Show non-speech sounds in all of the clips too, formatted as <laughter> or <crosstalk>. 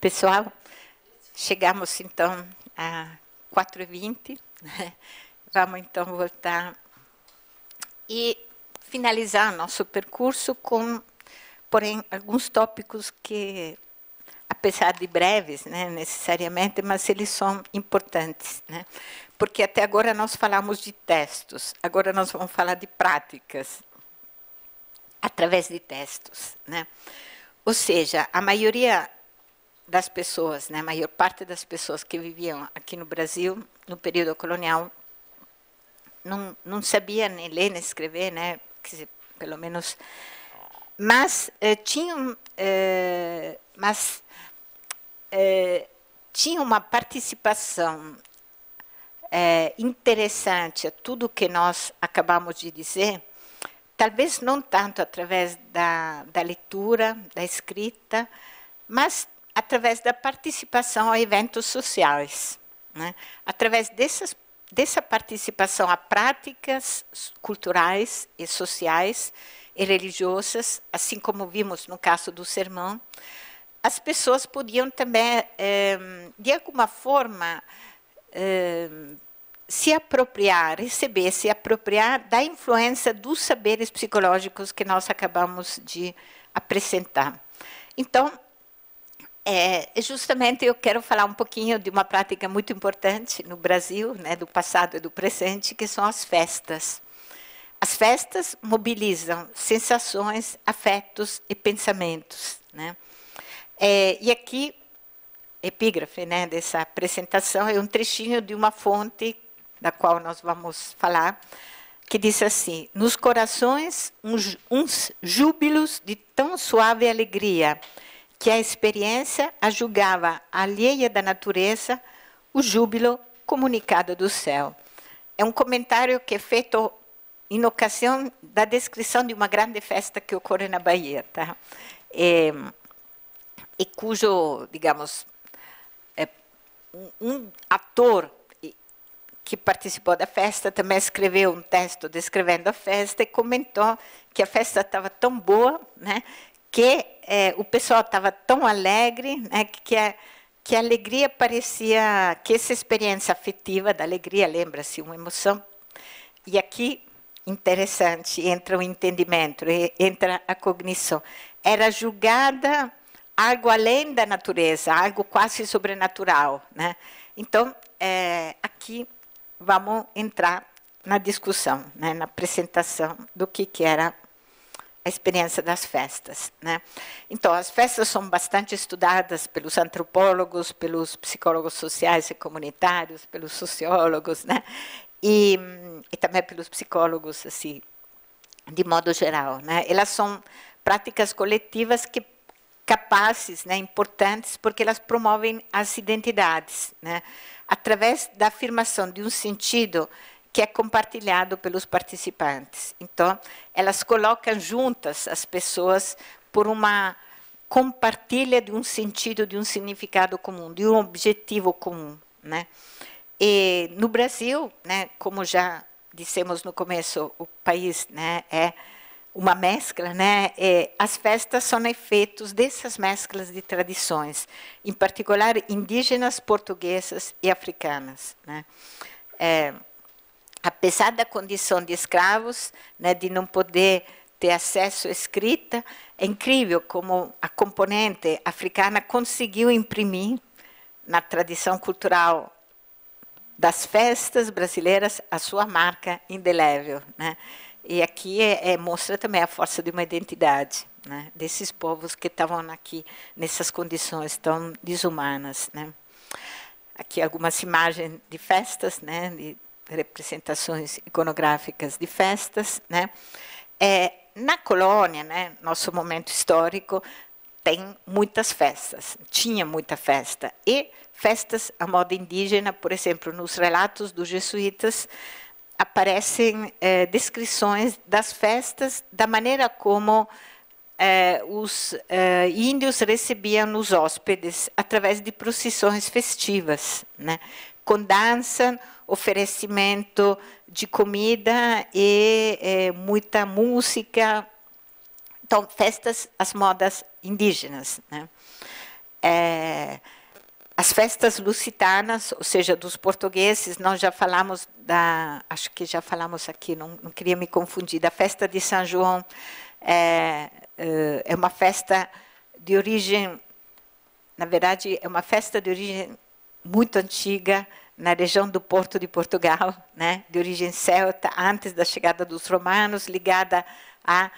Pessoal, chegamos então a 4h20. Né? Vamos então voltar e finalizar nosso percurso com, porém, alguns tópicos que, apesar de breves, né, necessariamente, mas eles são importantes, né? Porque até agora nós falamos de textos, agora nós vamos falar de práticas através de textos, né? Ou seja, a maioria das pessoas, né, a maior parte das pessoas que viviam aqui no Brasil no período colonial não, não sabia nem ler nem escrever, né, dizer, pelo menos, mas eh, tinham, eh, mas eh, tinha uma participação eh, interessante a tudo que nós acabamos de dizer, talvez não tanto através da, da leitura, da escrita, mas através da participação a eventos sociais. Né? Através dessas, dessa participação a práticas culturais e sociais e religiosas, assim como vimos no caso do sermão, as pessoas podiam também, eh, de alguma forma, eh, se apropriar, receber, se apropriar da influência dos saberes psicológicos que nós acabamos de apresentar. Então, é, é, justamente eu quero falar um pouquinho de uma prática muito importante no Brasil, né, do passado e do presente, que são as festas. As festas mobilizam sensações, afetos e pensamentos. Né? É, e aqui, epígrafe né, dessa apresentação é um trechinho de uma fonte da qual nós vamos falar, que diz assim: Nos corações, uns, uns júbilos de tão suave alegria que a experiência a julgava alheia da natureza, o júbilo comunicado do céu. É um comentário que é feito em ocasião da descrição de uma grande festa que ocorre na Bahia, tá? E, é, e cujo, digamos, é, um ator que participou da festa também escreveu um texto descrevendo a festa e comentou que a festa estava tão boa, né, que é, o pessoal estava tão alegre né, que, a, que a alegria parecia que essa experiência afetiva da alegria lembra-se uma emoção e aqui interessante entra o entendimento entra a cognição era julgada algo além da natureza algo quase sobrenatural né então é, aqui vamos entrar na discussão né, na apresentação do que que era a experiência das festas. Né? Então, as festas são bastante estudadas pelos antropólogos, pelos psicólogos sociais e comunitários, pelos sociólogos, né? e, e também pelos psicólogos, assim, de modo geral. Né? Elas são práticas coletivas que capazes, né, importantes, porque elas promovem as identidades, né, através da afirmação de um sentido que é compartilhado pelos participantes. Então, elas colocam juntas as pessoas por uma compartilha de um sentido, de um significado comum, de um objetivo comum, né? E no Brasil, né, como já dissemos no começo, o país, né, é uma mescla, né? E as festas são efeitos dessas mesclas de tradições, em particular indígenas, portuguesas e africanas, né? É, apesar da condição de escravos, né, de não poder ter acesso à escrita, é incrível como a componente africana conseguiu imprimir na tradição cultural das festas brasileiras a sua marca indelével, né? E aqui é, é, mostra também a força de uma identidade né? desses povos que estavam aqui nessas condições tão desumanas, né? Aqui algumas imagens de festas, né? De, representações iconográficas de festas, né? É, na colônia, né, nosso momento histórico, tem muitas festas, tinha muita festa, e festas à moda indígena, por exemplo, nos relatos dos jesuítas, aparecem é, descrições das festas, da maneira como é, os é, índios recebiam os hóspedes, através de procissões festivas. Né? com dança, oferecimento de comida e é, muita música. Então, festas, as modas indígenas. Né? É, as festas lusitanas, ou seja, dos portugueses, nós já falamos da, acho que já falamos aqui, não, não queria me confundir, da festa de São João, é, é uma festa de origem, na verdade, é uma festa de origem muito antiga, na região do Porto de Portugal, né, de origem celta, antes da chegada dos romanos, ligada à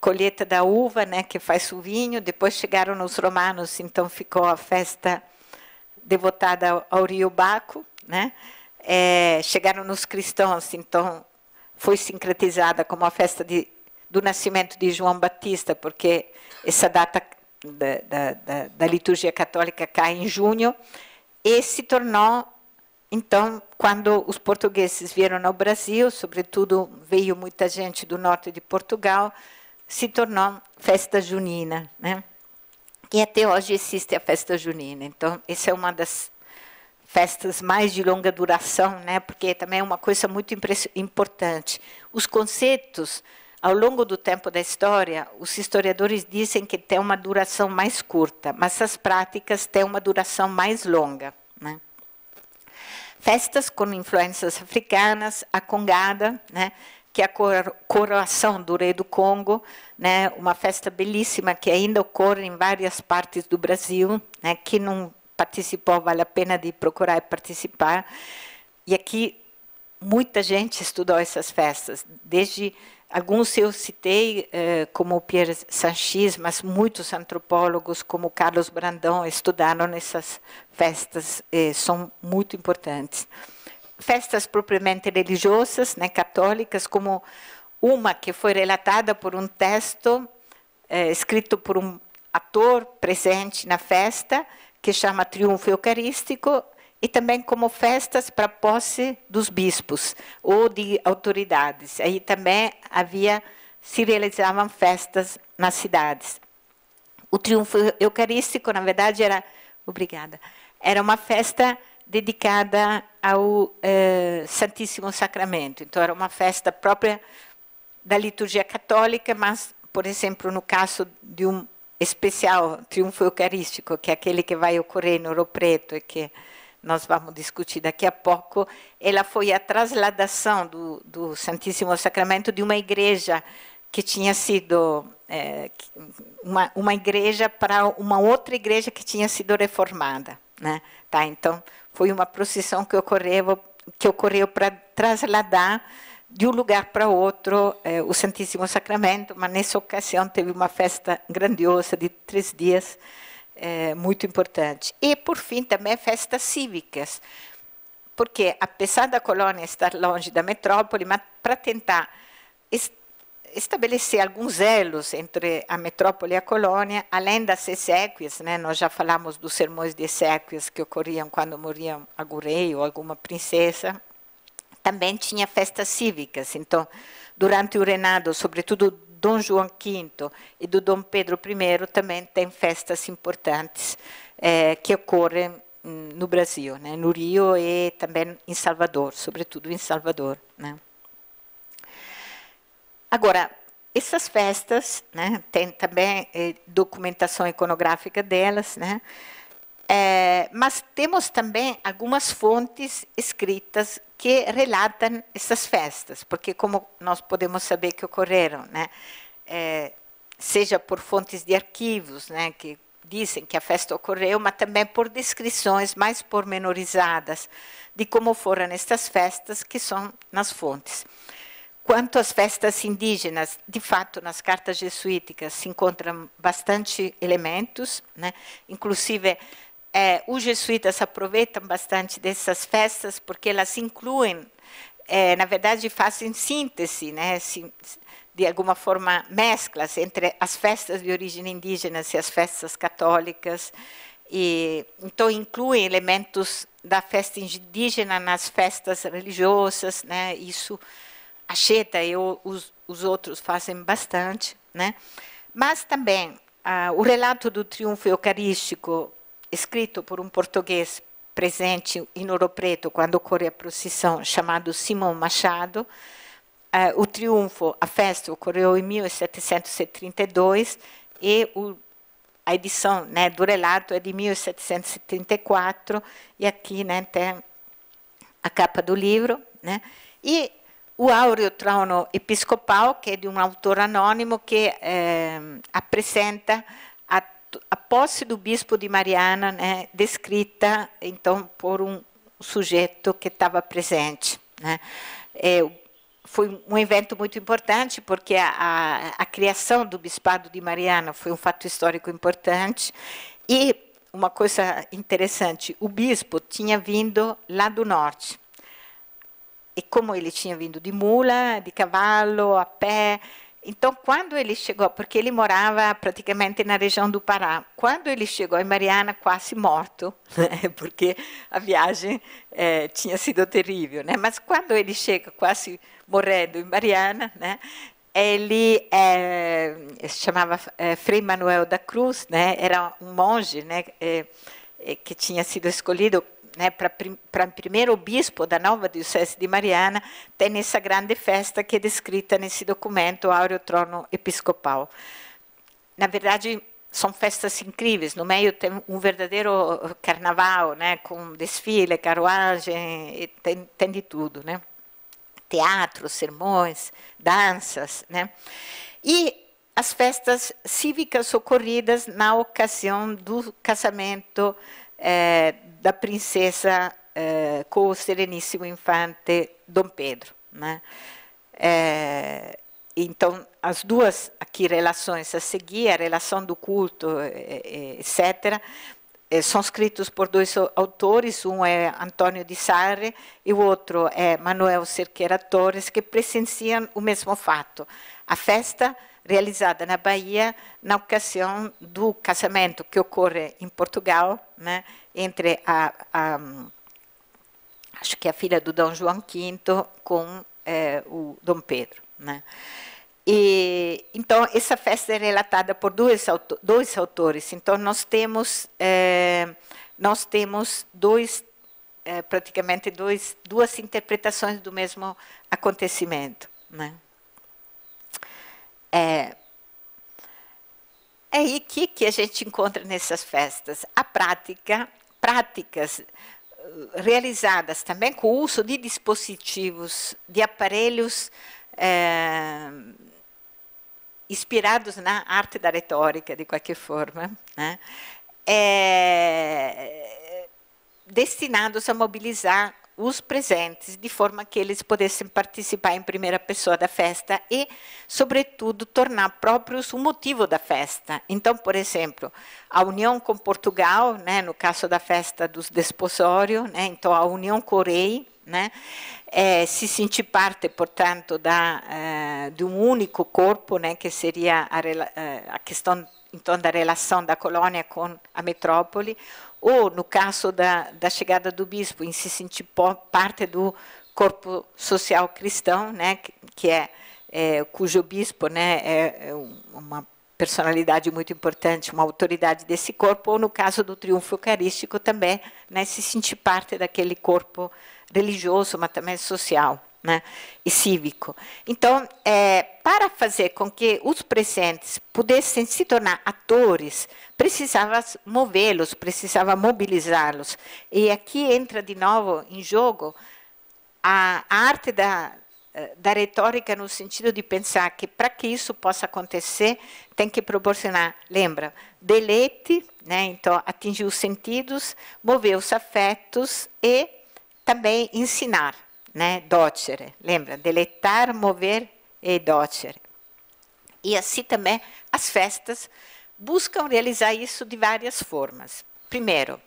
colheita da uva, né, que faz o vinho. Depois chegaram os romanos, então ficou a festa devotada ao rio Baco, né? É, chegaram nos cristãos, então foi sincretizada como a festa de, do nascimento de João Batista, porque essa data da, da, da, da liturgia católica cai em junho e se tornou então, quando os portugueses vieram ao Brasil, sobretudo veio muita gente do norte de Portugal, se tornou festa junina, né? E até hoje existe a festa junina. Então, essa é uma das festas mais de longa duração, né? Porque também é uma coisa muito importante. Os conceitos ao longo do tempo da história, os historiadores dizem que tem uma duração mais curta, mas essas práticas têm uma duração mais longa. Né? Festas com influências africanas, a congada, né? que é a coroação do rei do Congo, né? uma festa belíssima que ainda ocorre em várias partes do Brasil, né? que não participou, vale a pena de procurar e participar. E aqui muita gente estudou essas festas, desde Alguns eu citei, eh, como Pierre Sanchis, mas muitos antropólogos, como Carlos Brandão, estudaram essas festas, eh, são muito importantes. Festas propriamente religiosas, né, católicas, como uma que foi relatada por um texto é, escrito por um ator presente na festa, que chama Triunfo Eucarístico, e também como festas para posse dos bispos ou de autoridades. Aí também havia se realizavam festas nas cidades. O triunfo eucarístico, na verdade, era obrigada. Era uma festa dedicada ao eh, Santíssimo Sacramento. Então era uma festa própria da liturgia católica, mas, por exemplo, no caso de um especial triunfo eucarístico, que é aquele que vai ocorrer no Ouro Preto e que nós vamos discutir daqui a pouco, ela foi a trasladação do, do Santíssimo Sacramento de uma igreja que tinha sido é, uma, uma igreja para uma outra igreja que tinha sido reformada, né? Tá? Então foi uma procissão que ocorreu que ocorreu para trasladar de um lugar para outro é, o Santíssimo Sacramento, mas nessa ocasião teve uma festa grandiosa de três dias é, muito importante. E, por fim, também festas cívicas, porque, apesar da colônia estar longe da metrópole, mas para tentar est estabelecer alguns elos entre a metrópole e a colônia, além das exéquias, né, nós já falamos dos sermões de exéquias que ocorriam quando morria algum rei ou alguma princesa, também tinha festas cívicas. Então, durante o reinado, sobretudo Dom João V e do Dom Pedro I também têm festas importantes eh, que ocorrem hum, no Brasil, né? no Rio e também em Salvador, sobretudo em Salvador. Né? Agora, essas festas, né, tem também eh, documentação iconográfica delas, né, eh, mas temos também algumas fontes escritas que relatam essas festas, porque como nós podemos saber que ocorreram, né, é, seja por fontes de arquivos, né, que dizem que a festa ocorreu, mas também por descrições mais pormenorizadas de como foram estas festas que são nas fontes. Quanto às festas indígenas, de fato, nas cartas jesuíticas se encontram bastante elementos, né, inclusive é, os jesuítas aproveitam bastante dessas festas porque elas incluem, é, na verdade, fazem síntese, né? Assim, de alguma forma mesclas entre as festas de origem indígena e as festas católicas. E, então, incluem elementos da festa indígena nas festas religiosas, né? Isso a Xeta e os, os outros fazem bastante, né? Mas também ah, o relato do triunfo eucarístico escrito por um português presente em Ouro Preto quando ocorre a procissão, chamado Simão Machado. Uh, o triunfo, a festa, ocorreu em 1732 e o, a edição né, do relato é de 1774 e aqui né, tem a capa do livro. Né? E o Áureo Trono Episcopal, que é de um autor anônimo que é, apresenta a posse do bispo de Mariana, né, descrita então por um sujeito que estava presente. Né. É, foi um evento muito importante, porque a, a, a, criação do Bispado de Mariana foi um fato histórico importante. E uma coisa interessante: o bispo tinha vindo lá do norte. E como ele tinha vindo de mula, de cavalo, a pé, então, quando ele chegou, porque ele morava praticamente na região do Pará, quando ele chegou em Mariana, quase morto, <laughs> né? porque a viagem é, tinha sido terrível, né? Mas quando ele chega quase morrendo em Mariana, né? Ele é, se chamava é, Frei Manuel da Cruz, né? Era um monge, né? que tinha sido escolhido né, para primeiro bispo da nova diocese de Mariana, tem essa grande festa que é descrita nesse documento, Áureo Trono Episcopal. Na verdade, são festas incríveis. No meio tem um verdadeiro carnaval, né, com desfile, carruagem, tem, tem de tudo, né? Teatro, sermões, danças, né? E as festas cívicas ocorridas na ocasião do casamento é, da princesa é, com o sereníssimo infante Dom Pedro. Né? É, então, as duas aqui relações a seguir, a relação do culto, etc., são escritos por dois autores, um é Antônio de Sarre e o outro é Manuel Cerqueira Torres, que presenciam o mesmo fato. A festa realizada na Bahia na ocasião do casamento que ocorre em Portugal, né, entre a, a, acho que é a filha do Dom João V com eh, o Dom Pedro, né. E, então essa festa é relatada por dois, dois autores. Então nós temos eh, nós temos dois eh, praticamente dois, duas interpretações do mesmo acontecimento, né? É, é e que que a gente encontra nessas festas a prática, práticas eh, realizadas também com o uso de dispositivos, de aparelhos é, inspirados na arte da retórica, de qualquer forma, né? é, destinados a mobilizar os presentes, de forma que eles pudessem participar em primeira pessoa da festa e, sobretudo, tornar próprios o motivo da festa. Então, por exemplo, a união com Portugal, né, no caso da festa dos desposório, né, então a união com o rei, né, é, se sentir parte, portanto, da, uh, de um único corpo, né, que seria a, eh, a questão então da relação da colônia com a metrópole, ou, no caso da, da chegada do bispo, em se sentir parte do corpo social cristão, né, que é, é cujo bispo né, é, é uma personalidade muito importante, uma autoridade desse corpo, ou no caso do triunfo eucarístico também, né, se sentir parte daquele corpo religioso, mas também social né, e cívico. Então, é, para fazer com que os presentes pudessem se tornar atores, precisava movê-los, precisava mobilizá-los. E aqui entra de novo em jogo a, a arte da, da retórica no sentido de pensar que para que isso possa acontecer tem que proporcionar, lembra, deleite, né? então atingir os sentidos, mover os afetos e também ensinar né? Docere, lembra? Deletar, mover e docere. E assim também as festas buscam realizar isso de várias formas. Primeiro,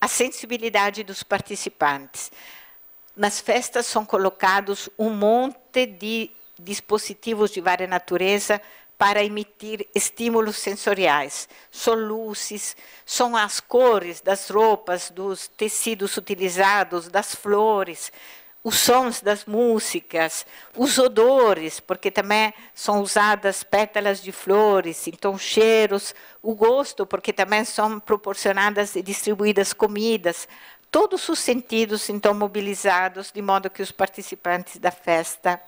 a sensibilidade dos participantes. Nas festas são colocados um monte de dispositivos de várias natureza para emitir estímulos sensoriais. São luzes, são as cores das roupas, dos tecidos utilizados, das flores, os sons das músicas, os odores, porque também são usadas pétalas de flores, então cheiros, o gosto, porque também são proporcionadas e distribuídas comidas. Todos os sentidos, então, mobilizados, de modo que os participantes da festa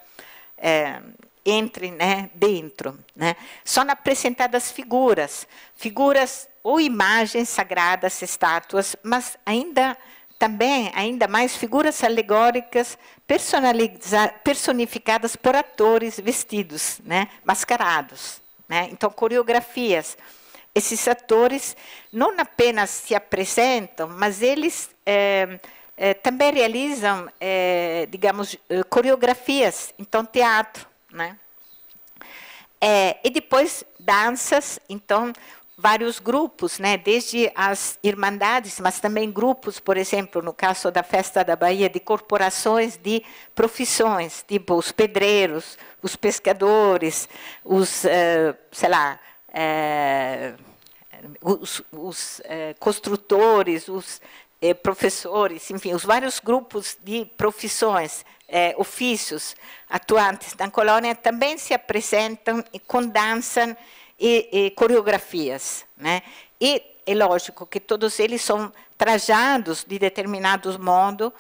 é, entrem né, dentro. Né? São apresentadas figuras, figuras ou imagens sagradas, estátuas, mas ainda também, ainda mais, figuras alegóricas personificadas por atores vestidos, né, mascarados. Né? Então, coreografias. Esses atores não apenas se apresentam, mas eles é, é, também realizam, é, digamos, coreografias, então, teatro. Né? e depois, danças. Então, vários grupos, né? desde as irmandades, mas também grupos, por exemplo, no caso da Festa da Bahia, de corporações de profissões, tipo os pedreiros, os pescadores, os, uh, sei lá, uh, os, os uh, construtores, os professores, enfim, os vários grupos de profissões, ofícios atuantes na colônia também se apresentam e condensam e, e coreografias. Né? E é lógico que todos eles são trajados de determinados modo,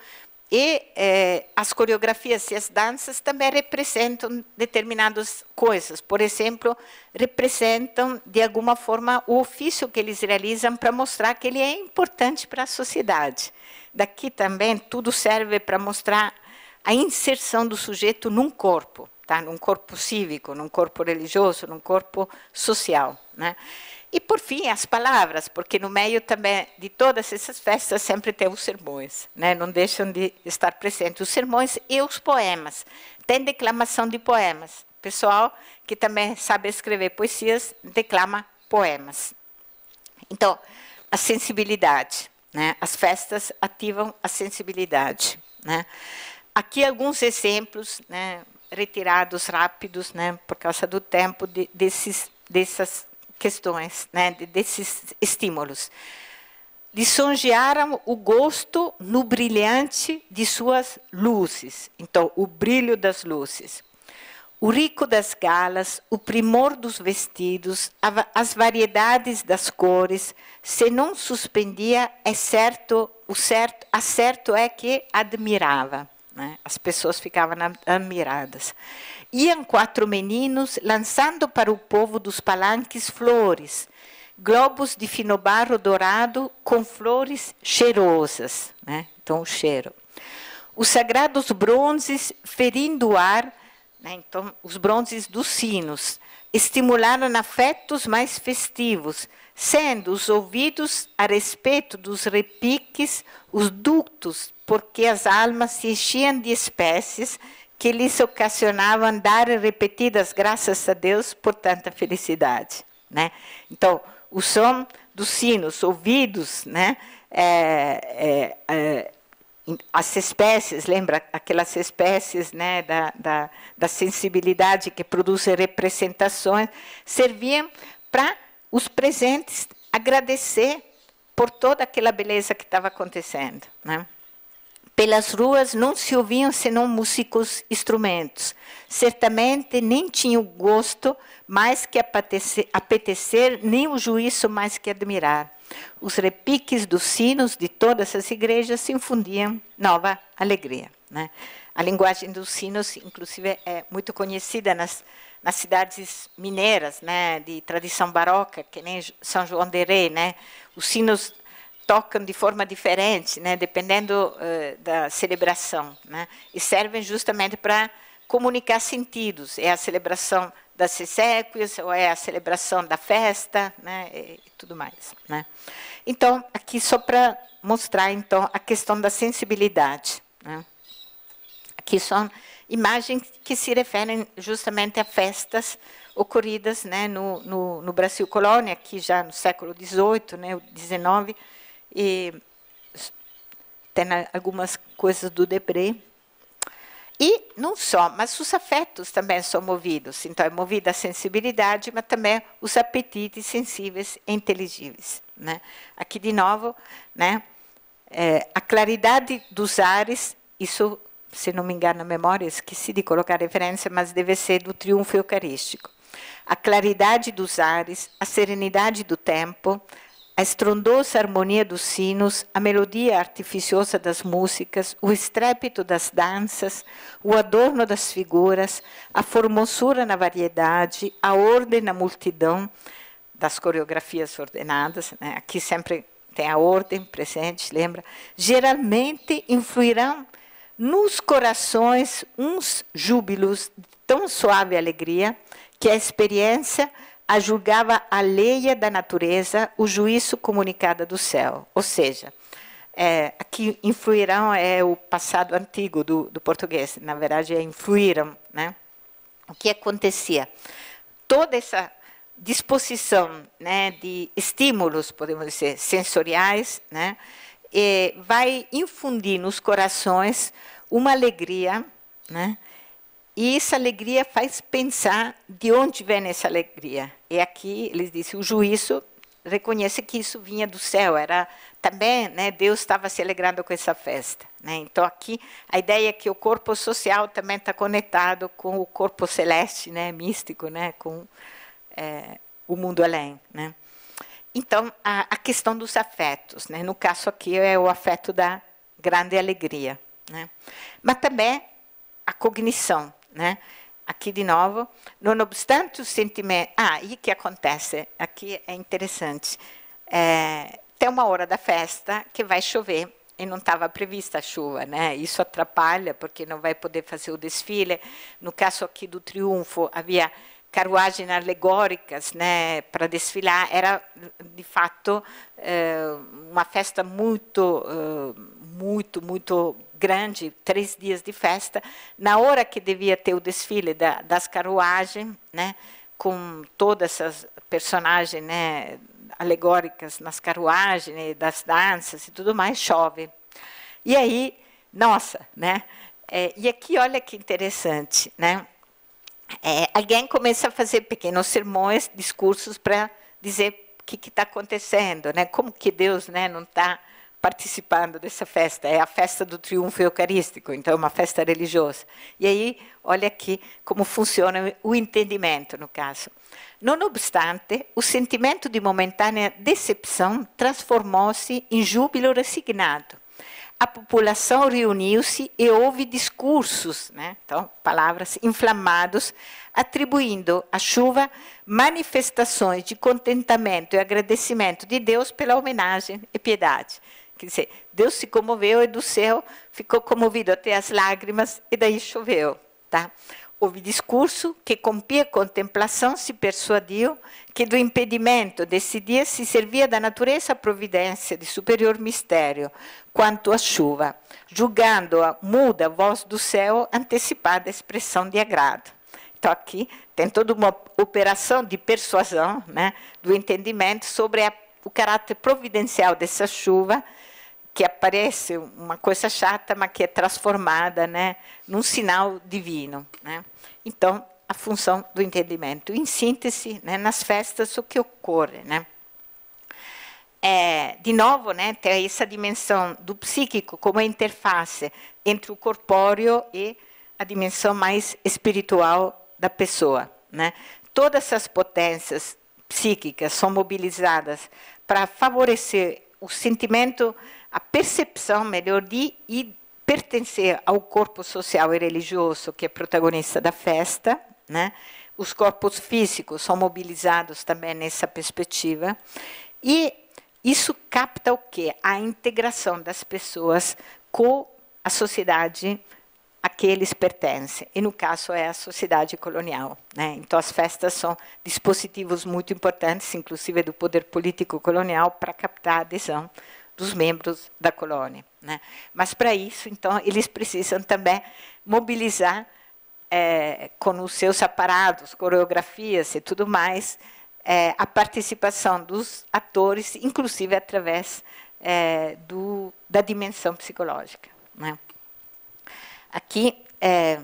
e eh, as coreografias e as danças também representam determinadas coisas. Por exemplo, representam, de alguma forma, o ofício que eles realizam para mostrar que ele é importante para a sociedade. Daqui também, tudo serve para mostrar a inserção do sujeito num corpo tá? num corpo cívico, num corpo religioso, num corpo social. Né? E, por fim, as palavras, porque no meio também de todas essas festas sempre tem os sermões, né? não deixam de estar presentes os sermões e os poemas. Tem declamação de poemas. Pessoal que também sabe escrever poesias declama poemas. Então, a sensibilidade. Né? As festas ativam a sensibilidade. Né? Aqui alguns exemplos, né? retirados rápidos, né, por causa do tempo de, desses, dessas questões, né, desses estímulos. Lisonjearam o gosto no brilhante de suas luzes, então, o brilho das luzes. O rico das galas, o primor dos vestidos, as variedades das cores, se não suspendia, é certo, o certo, a certo é que admirava. Né? As pessoas ficavam admiradas. Iam quatro meninos lançando para o povo dos palanques flores, globos de finobarro dourado com flores cheirosas. Né? Então, o cheiro. Os sagrados bronzes ferindo o ar, né? então, os bronzes dos sinos, estimularam afetos mais festivos, sendo os ouvidos a respeito dos repiques, os ductos porque as almas se enchiam de espécies que lhes ocasionavam dar repetidas graças a Deus por tanta felicidade. Né? Então, o som dos sinos, ouvidos, né? É, é, é, as espécies, lembra aquelas espécies né, da, da, da sensibilidade que produzem representações, serviam para os presentes agradecer por toda aquela beleza que estava acontecendo. Né? Pelas ruas não se ouviam senão músicos instrumentos. Certamente nem tinha o gosto mais que apetecer, apetecer nem o juízo mais que admirar. Os repiques dos sinos de todas as igrejas se infundiam nova alegria. Né? A linguagem dos sinos, inclusive, é muito conhecida nas, nas cidades mineiras, né, de tradição baroca, que nem São João de Rei. Né? Os sinos tocam de forma diferente, né, dependendo uh, da celebração, né, e servem justamente para comunicar sentidos. É a celebração das exéquias, ou é a celebração da festa, né, e, tudo mais. Né. Então, aqui só para mostrar então a questão da sensibilidade. Né. Aqui são imagens que se referem justamente a festas ocorridas né, no, no, no Brasil colônia, aqui já no século XVIII, né, XIX, e tem algumas coisas do Debré. E não só, mas os afetos também são movidos. Então, é movida a sensibilidade, mas também os apetites sensíveis e inteligíveis. Né? Aqui, de novo, né? É, a claridade dos ares, isso, se não me engano a memória, esqueci de colocar referência, mas deve ser do triunfo eucarístico. A claridade dos ares, a serenidade do tempo, a estrondosa harmonia dos sinos, a melodia artificiosa das músicas, o estrépito das danças, o adorno das figuras, a formosura na variedade, a ordem na multidão das coreografias ordenadas, né? aqui sempre tem a ordem presente, lembra? Geralmente influirão nos corações uns júbilos de tão suave alegria que a experiência a julgava alheia da natureza o juízo comunicado do céu. Ou seja, é, aqui influirão é o passado antigo do, do português, na verdade é influíram. Né? O que acontecia? Toda essa disposição né, de estímulos, podemos dizer, sensoriais, né, vai infundir nos corações uma alegria né, e essa alegria faz pensar de onde vem essa alegria. E aqui ele disse, o juízo reconhece que isso vinha do céu, era também, né, Deus estava se alegrando com essa festa, né? Então aqui a ideia é que o corpo social também está conectado com o corpo celeste, né, místico, né, com é, o mundo além, né? Então a, a, questão dos afetos, né? No caso aqui é o afeto da grande alegria, né? Mas também a cognição, né? Aqui de novo, não obstante o sentimento. Ah, e o que acontece? Aqui é interessante. É, tem uma hora da festa que vai chover e não estava prevista a chuva, né? Isso atrapalha porque não vai poder fazer o desfile. No caso aqui do Triunfo, havia carruagens alegóricas, né, para desfilar. Era de fato é, uma festa muito, é, muito, muito grande, três dias de festa. Na hora que devia ter o desfile da, das carruagens, né, com todas essas personagens né, alegóricas nas carruagens, né, das danças e tudo mais, chove. E aí, nossa, né? É, e aqui, olha que interessante, né? É, alguém começa a fazer pequenos sermões, discursos para dizer o que está acontecendo, né? Como que Deus, né, não está participando dessa festa. É a festa do triunfo eucarístico, então é uma festa religiosa. E aí, olha aqui como funciona o entendimento, no caso. Não obstante, o sentimento de momentânea decepção transformou-se em júbilo resignado. A população reuniu-se e houve discursos, né? então, palavras inflamados, atribuindo à chuva manifestações de contentamento e agradecimento de Deus pela homenagem e piedade. Quer dizer, Deus se comoveu e do céu ficou comovido até as lágrimas e daí choveu, tá? Houve discurso que com pia contemplação se persuadiu que do impedimento desse dia se servia da natureza providência de superior mistério, quanto à chuva, julgando-a muda voz do céu antecipada expressão de agrado. Então aqui tem toda uma operação de persuasão né, do entendimento sobre a, o caráter providencial dessa chuva, que aparece uma coisa chata, mas que é transformada né, num sinal divino. Né? Então, a função do entendimento. Em síntese, né, nas festas, o que ocorre? Né? É, de novo, né, tem essa dimensão do psíquico como interface entre o corpóreo e a dimensão mais espiritual da pessoa. Né? Todas as potências psíquicas são mobilizadas para favorecer o sentimento a percepção, melhor, de pertencer ao corpo social e religioso que é protagonista da festa, né? Os corpos físicos são mobilizados também nessa perspectiva e isso capta o quê? A integração das pessoas com a sociedade a que eles pertencem, e no caso é a sociedade colonial. Né? Então, as festas são dispositivos muito importantes, inclusive do poder político colonial, para captar a adesão dos membros da colônia. Né? Mas para isso, então, eles precisam também mobilizar é, com os seus aparados, coreografias e tudo mais, é, a participação dos atores, inclusive através é, do, da dimensão psicológica. Né? Aqui, é,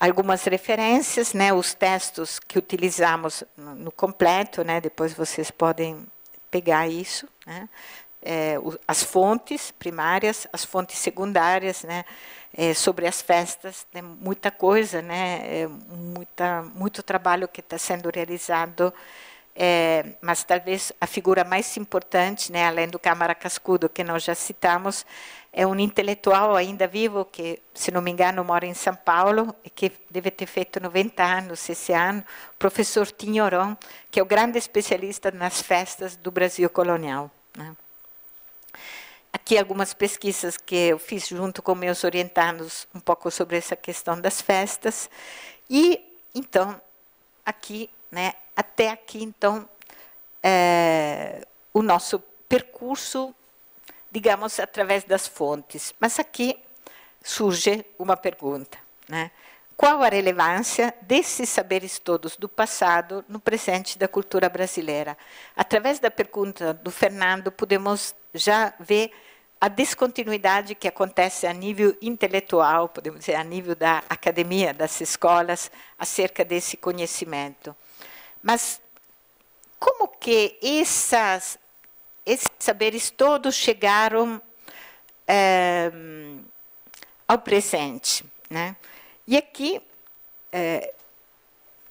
algumas referências, né, os textos que utilizamos no, no completo, né, depois vocês podem pegar isso, né? É, o, as fontes primárias, as fontes secundárias, né? É, sobre as festas, né? muita coisa, né? É, muita, muito trabalho que está sendo realizado é, mas talvez a figura mais importante, né, além do Câmara Cascudo, que nós já citamos, é um intelectual ainda vivo, que, se não me engano, mora em São Paulo, e que deve ter feito 90 anos esse ano, o professor Tinhoron, que é o grande especialista nas festas do Brasil colonial. Né. Aqui algumas pesquisas que eu fiz junto com meus orientados, um pouco sobre essa questão das festas. E, então, aqui né, até aqui, então, é, o nosso percurso, digamos, através das fontes. Mas aqui surge uma pergunta, né? Qual a relevância desses saberes todos do passado no presente da cultura brasileira? Através da pergunta do Fernando, podemos já ver a descontinuidade que acontece a nível intelectual, podemos dizer, a nível da academia, das escolas, acerca desse conhecimento. Mas como que essas, esses saberes todos chegaram é, ao presente? Né? E aqui, é,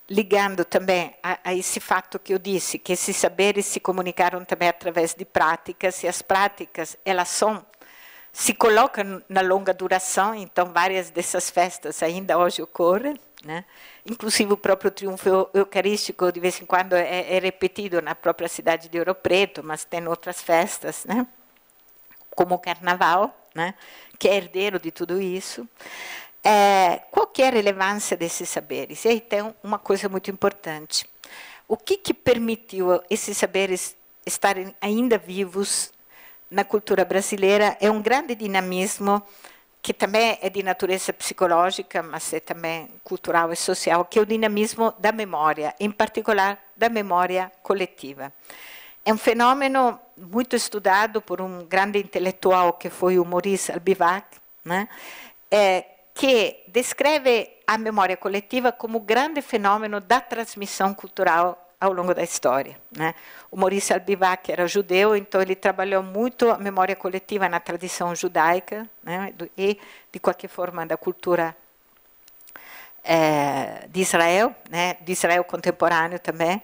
ligando também a, a, esse fato que eu disse, que esses saberes se comunicaram também através de práticas, e as práticas, elas são, se colocam na longa duração, então várias dessas festas ainda hoje ocorrem, né? Inclusive, o próprio triunfo eucarístico, de vez em quando, é, é repetido na própria cidade de Ouro Preto, mas tem outras festas, né? como o Carnaval, né? que é herdeiro de tudo isso. É, qual é a relevância desses saberes? E aí tem uma coisa muito importante. O que, que permitiu esses saberes estarem ainda vivos na cultura brasileira é um grande dinamismo que também é de natureza psicológica, mas é também cultural e social, que é o dinamismo da memória, em particular da memória coletiva. É um fenômeno muito estudado por um grande intelectual que foi o Maurice Albivac, né? é, que descreve a memória coletiva como o grande fenômeno da transmissão cultural ao longo da história. Né? O Maurício Albivac era judeu, então ele trabalhou muito a memória coletiva na tradição judaica né? e, de qualquer forma, da cultura é, de Israel, né? de Israel contemporâneo também.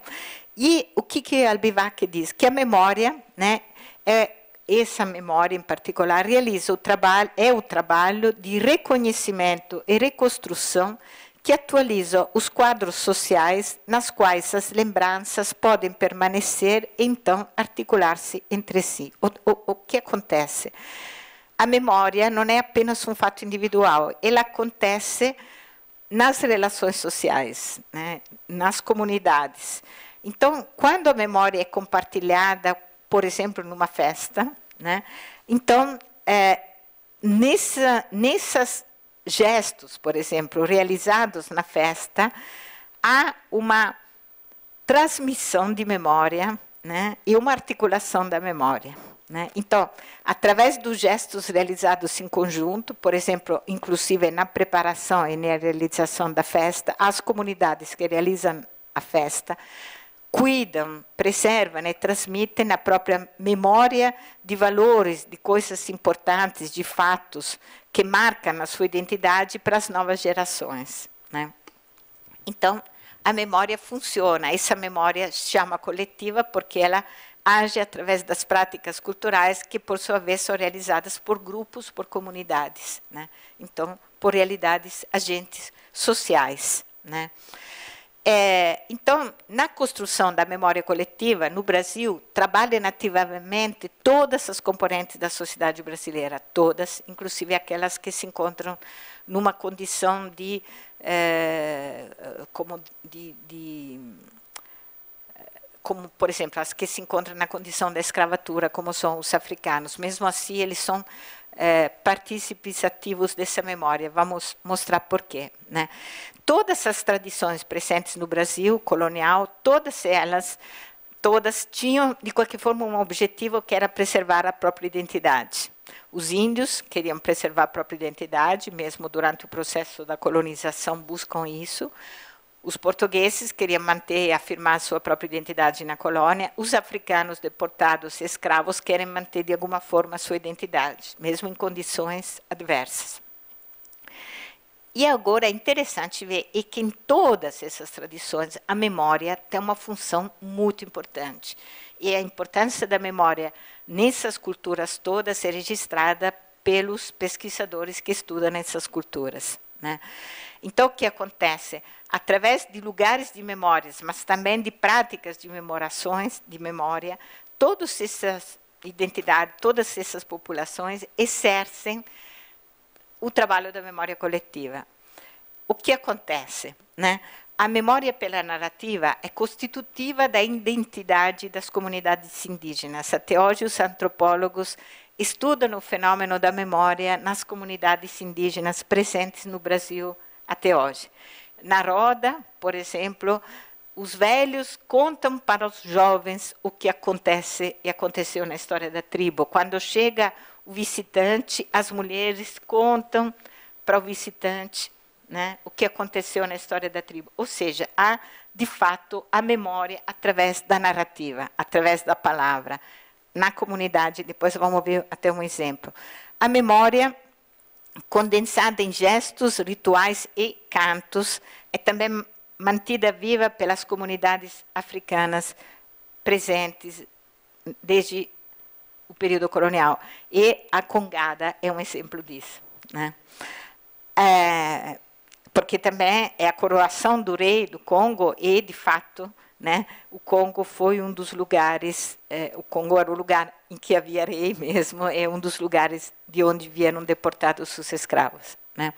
E o que, que Albivac diz? Que a memória, né, é essa memória em particular, realiza o trabalho, é o trabalho de reconhecimento e reconstrução que atualiza os quadros sociais nas quais as lembranças podem permanecer e então articular-se entre si. O, o, o, que acontece? A memória não é apenas um fato individual, ela acontece nas relações sociais, né? nas comunidades. Então, quando a memória é compartilhada, por exemplo, numa festa, né? então, é, nessa, nessas gestos, por exemplo, realizados na festa, há uma transmissão de memória né, e uma articulação da memória. Né? Então, através dos gestos realizados em conjunto, por exemplo, inclusive na preparação e na realização da festa, as comunidades que realizam a festa cuidam, preservam e né, transmitem na própria memória de valores, de coisas importantes, de fatos que marcam a sua identidade para as novas gerações. Né? Então, a memória funciona. Essa memória se chama coletiva porque ela age através das práticas culturais que, por sua vez, são realizadas por grupos, por comunidades. Né? Então, por realidades, agentes sociais. Né? É, então, na construção da memória coletiva, no Brasil, trabalham ativamente todas as componentes da sociedade brasileira, todas, inclusive aquelas que se encontram numa condição de, é, como, de, de, como, por exemplo, as que se encontram na condição da escravatura, como são os africanos. Mesmo assim, eles são é, partícipes ativos dessa memória. Vamos mostrar por quê. Né? todas as tradições presentes no Brasil colonial, todas elas, todas tinham de qualquer forma um objetivo que era preservar a própria identidade. Os índios queriam preservar a própria identidade, mesmo durante o processo da colonização buscam isso. Os portugueses queriam manter e afirmar sua própria identidade na colônia. Os africanos deportados e escravos querem manter de alguma forma sua identidade, mesmo em condições adversas. E agora é interessante ver e que em todas essas tradições a memória tem uma função muito importante. E a importância da memória nessas culturas todas é registrada pelos pesquisadores que estudam essas culturas. Né? Então, o que acontece? Através de lugares de memórias, mas também de práticas de memorações, de memória, todas essas identidades, todas essas populações exercem o trabalho da memória coletiva. O que acontece? Né? A memória pela narrativa é constitutiva da identidade das comunidades indígenas. Até hoje, os antropólogos estudam o fenômeno da memória nas comunidades indígenas presentes no Brasil até hoje. Na roda, por exemplo, os velhos contam para os jovens o que acontece e aconteceu na história da tribo. Quando chega o visitante, as mulheres contam para o visitante né, o que aconteceu na história da tribo. Ou seja, há, de fato, a memória através da narrativa, através da palavra, na comunidade. Depois vamos ver até um exemplo. A memória condensada em gestos, rituais e cantos é também mantida viva pelas comunidades africanas presentes desde o período colonial. E a Congada é um exemplo disso. Né? É, porque também é a coroação do rei do Congo e, de fato, né, o Congo foi um dos lugares, é, o Congo era o lugar em que havia rei <laughs> mesmo, é um dos lugares de onde vieram deportados os escravos. Né?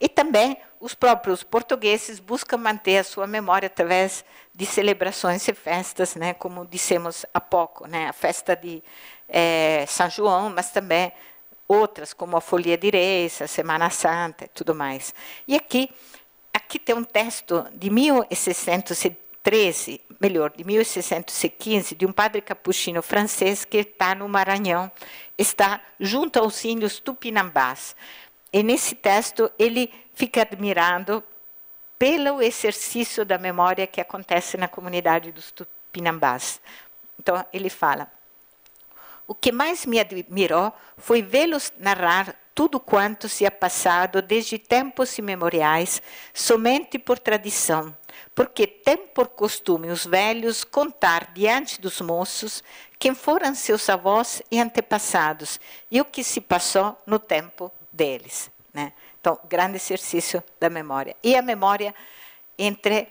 E também os próprios portugueses buscam manter a sua memória através de celebrações e festas, né, como dissemos há pouco, né, a festa de, é, São João, mas também outras, como a Folia de Reis, a Semana Santa e tudo mais. E aqui, aqui tem um texto de 1613, melhor, de 1615, de um padre capuchino francês que está no Maranhão, está junto aos índios tupinambás. E nesse texto ele fica admirado pelo exercício da memória que acontece na comunidade dos tupinambás. Então ele fala: o que mais me admirou foi vê-los narrar tudo quanto se é passado desde tempos imemoriais, somente por tradição, porque tem por costume os velhos contar diante dos moços quem foram seus avós e antepassados e o que se passou no tempo deles. Né? Então, grande exercício da memória. E a memória entre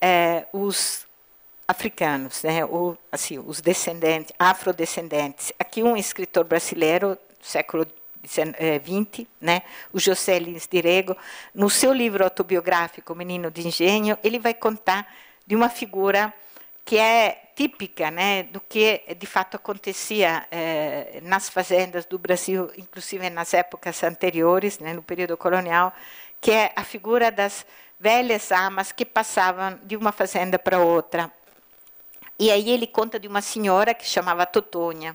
eh, os africanos, né, assim, os descendentes, afrodescendentes. Aqui um escritor brasileiro, século XX, eh, né, o José Lins Rego, no seu livro autobiográfico Menino de Engenho, ele vai contar de uma figura que é típica né, do que de fato acontecia eh, nas fazendas do Brasil, inclusive nas épocas anteriores, né, no período colonial, que é a figura das velhas amas que passavam de uma fazenda para outra e aí ele conta de uma senhora que chamava Totônia.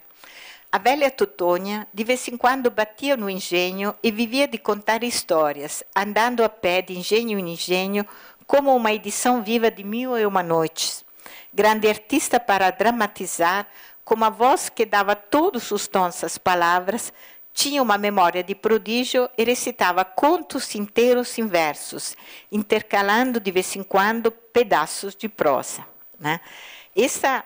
A velha Totônia de vez em quando batia no engenho e vivia de contar histórias, andando a pé de engenho em engenho, como uma edição viva de Mil e Uma Noites. Grande artista para dramatizar, com uma voz que dava todos os tons às palavras, tinha uma memória de prodígio e recitava contos inteiros em versos, intercalando de vez em quando pedaços de prosa. Né? essa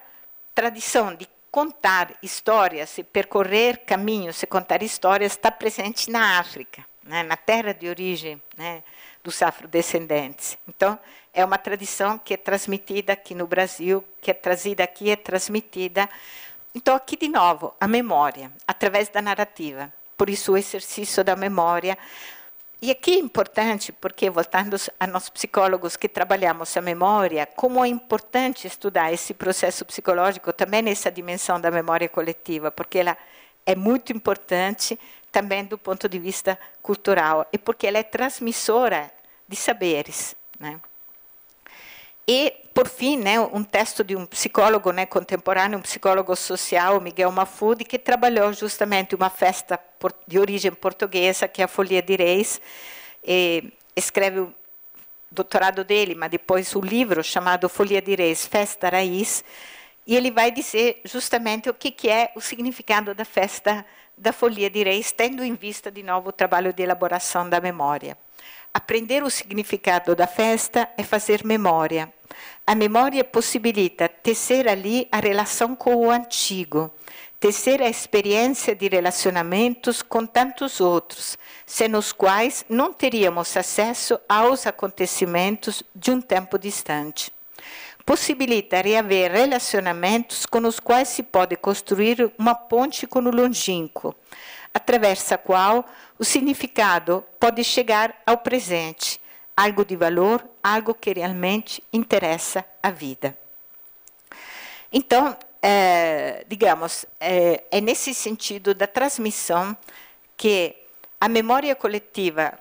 tradição de contar histórias e percorrer caminhos e contar histórias está presente na África, né, na terra de origem né, dos afrodescendentes. Então, é uma tradição que é transmitida aqui no Brasil, que é trazida aqui, é transmitida. Então, aqui de novo, a memória, através da narrativa. Por isso, o exercício da memória, e aqui é importante, porque voltando a nós psicólogos que trabalhamos a memória, como é importante estudar esse processo psicológico, também nessa dimensão da memória coletiva, porque ela é muito importante também do ponto de vista cultural e porque ela é transmissora de saberes. Né? E, por fim, né, um texto de um psicólogo né, contemporâneo, um psicólogo social, Miguel Mafudi, que trabalhou justamente uma festa de origem portuguesa, que é a Folia de Reis. E escreve o doutorado dele, mas depois o livro chamado Folia de Reis, Festa Raiz, e ele vai dizer justamente o que, que é o significado da festa da Folia de Reis, tendo em vista, de novo, o trabalho de elaboração da memória. Aprender o significado da festa é fazer memória, a memória possibilita tecer ali a relação com o antigo, tecer a experiência de relacionamentos com tantos outros, sem os quais não teríamos acesso aos acontecimentos de um tempo distante. Possibilita reaver relacionamentos com os quais se pode construir uma ponte com o longínquo, através da qual o significado pode chegar ao presente algo de valor, algo que realmente interessa a vida. Então, é, digamos, é, é nesse sentido da transmissão que a memória coletiva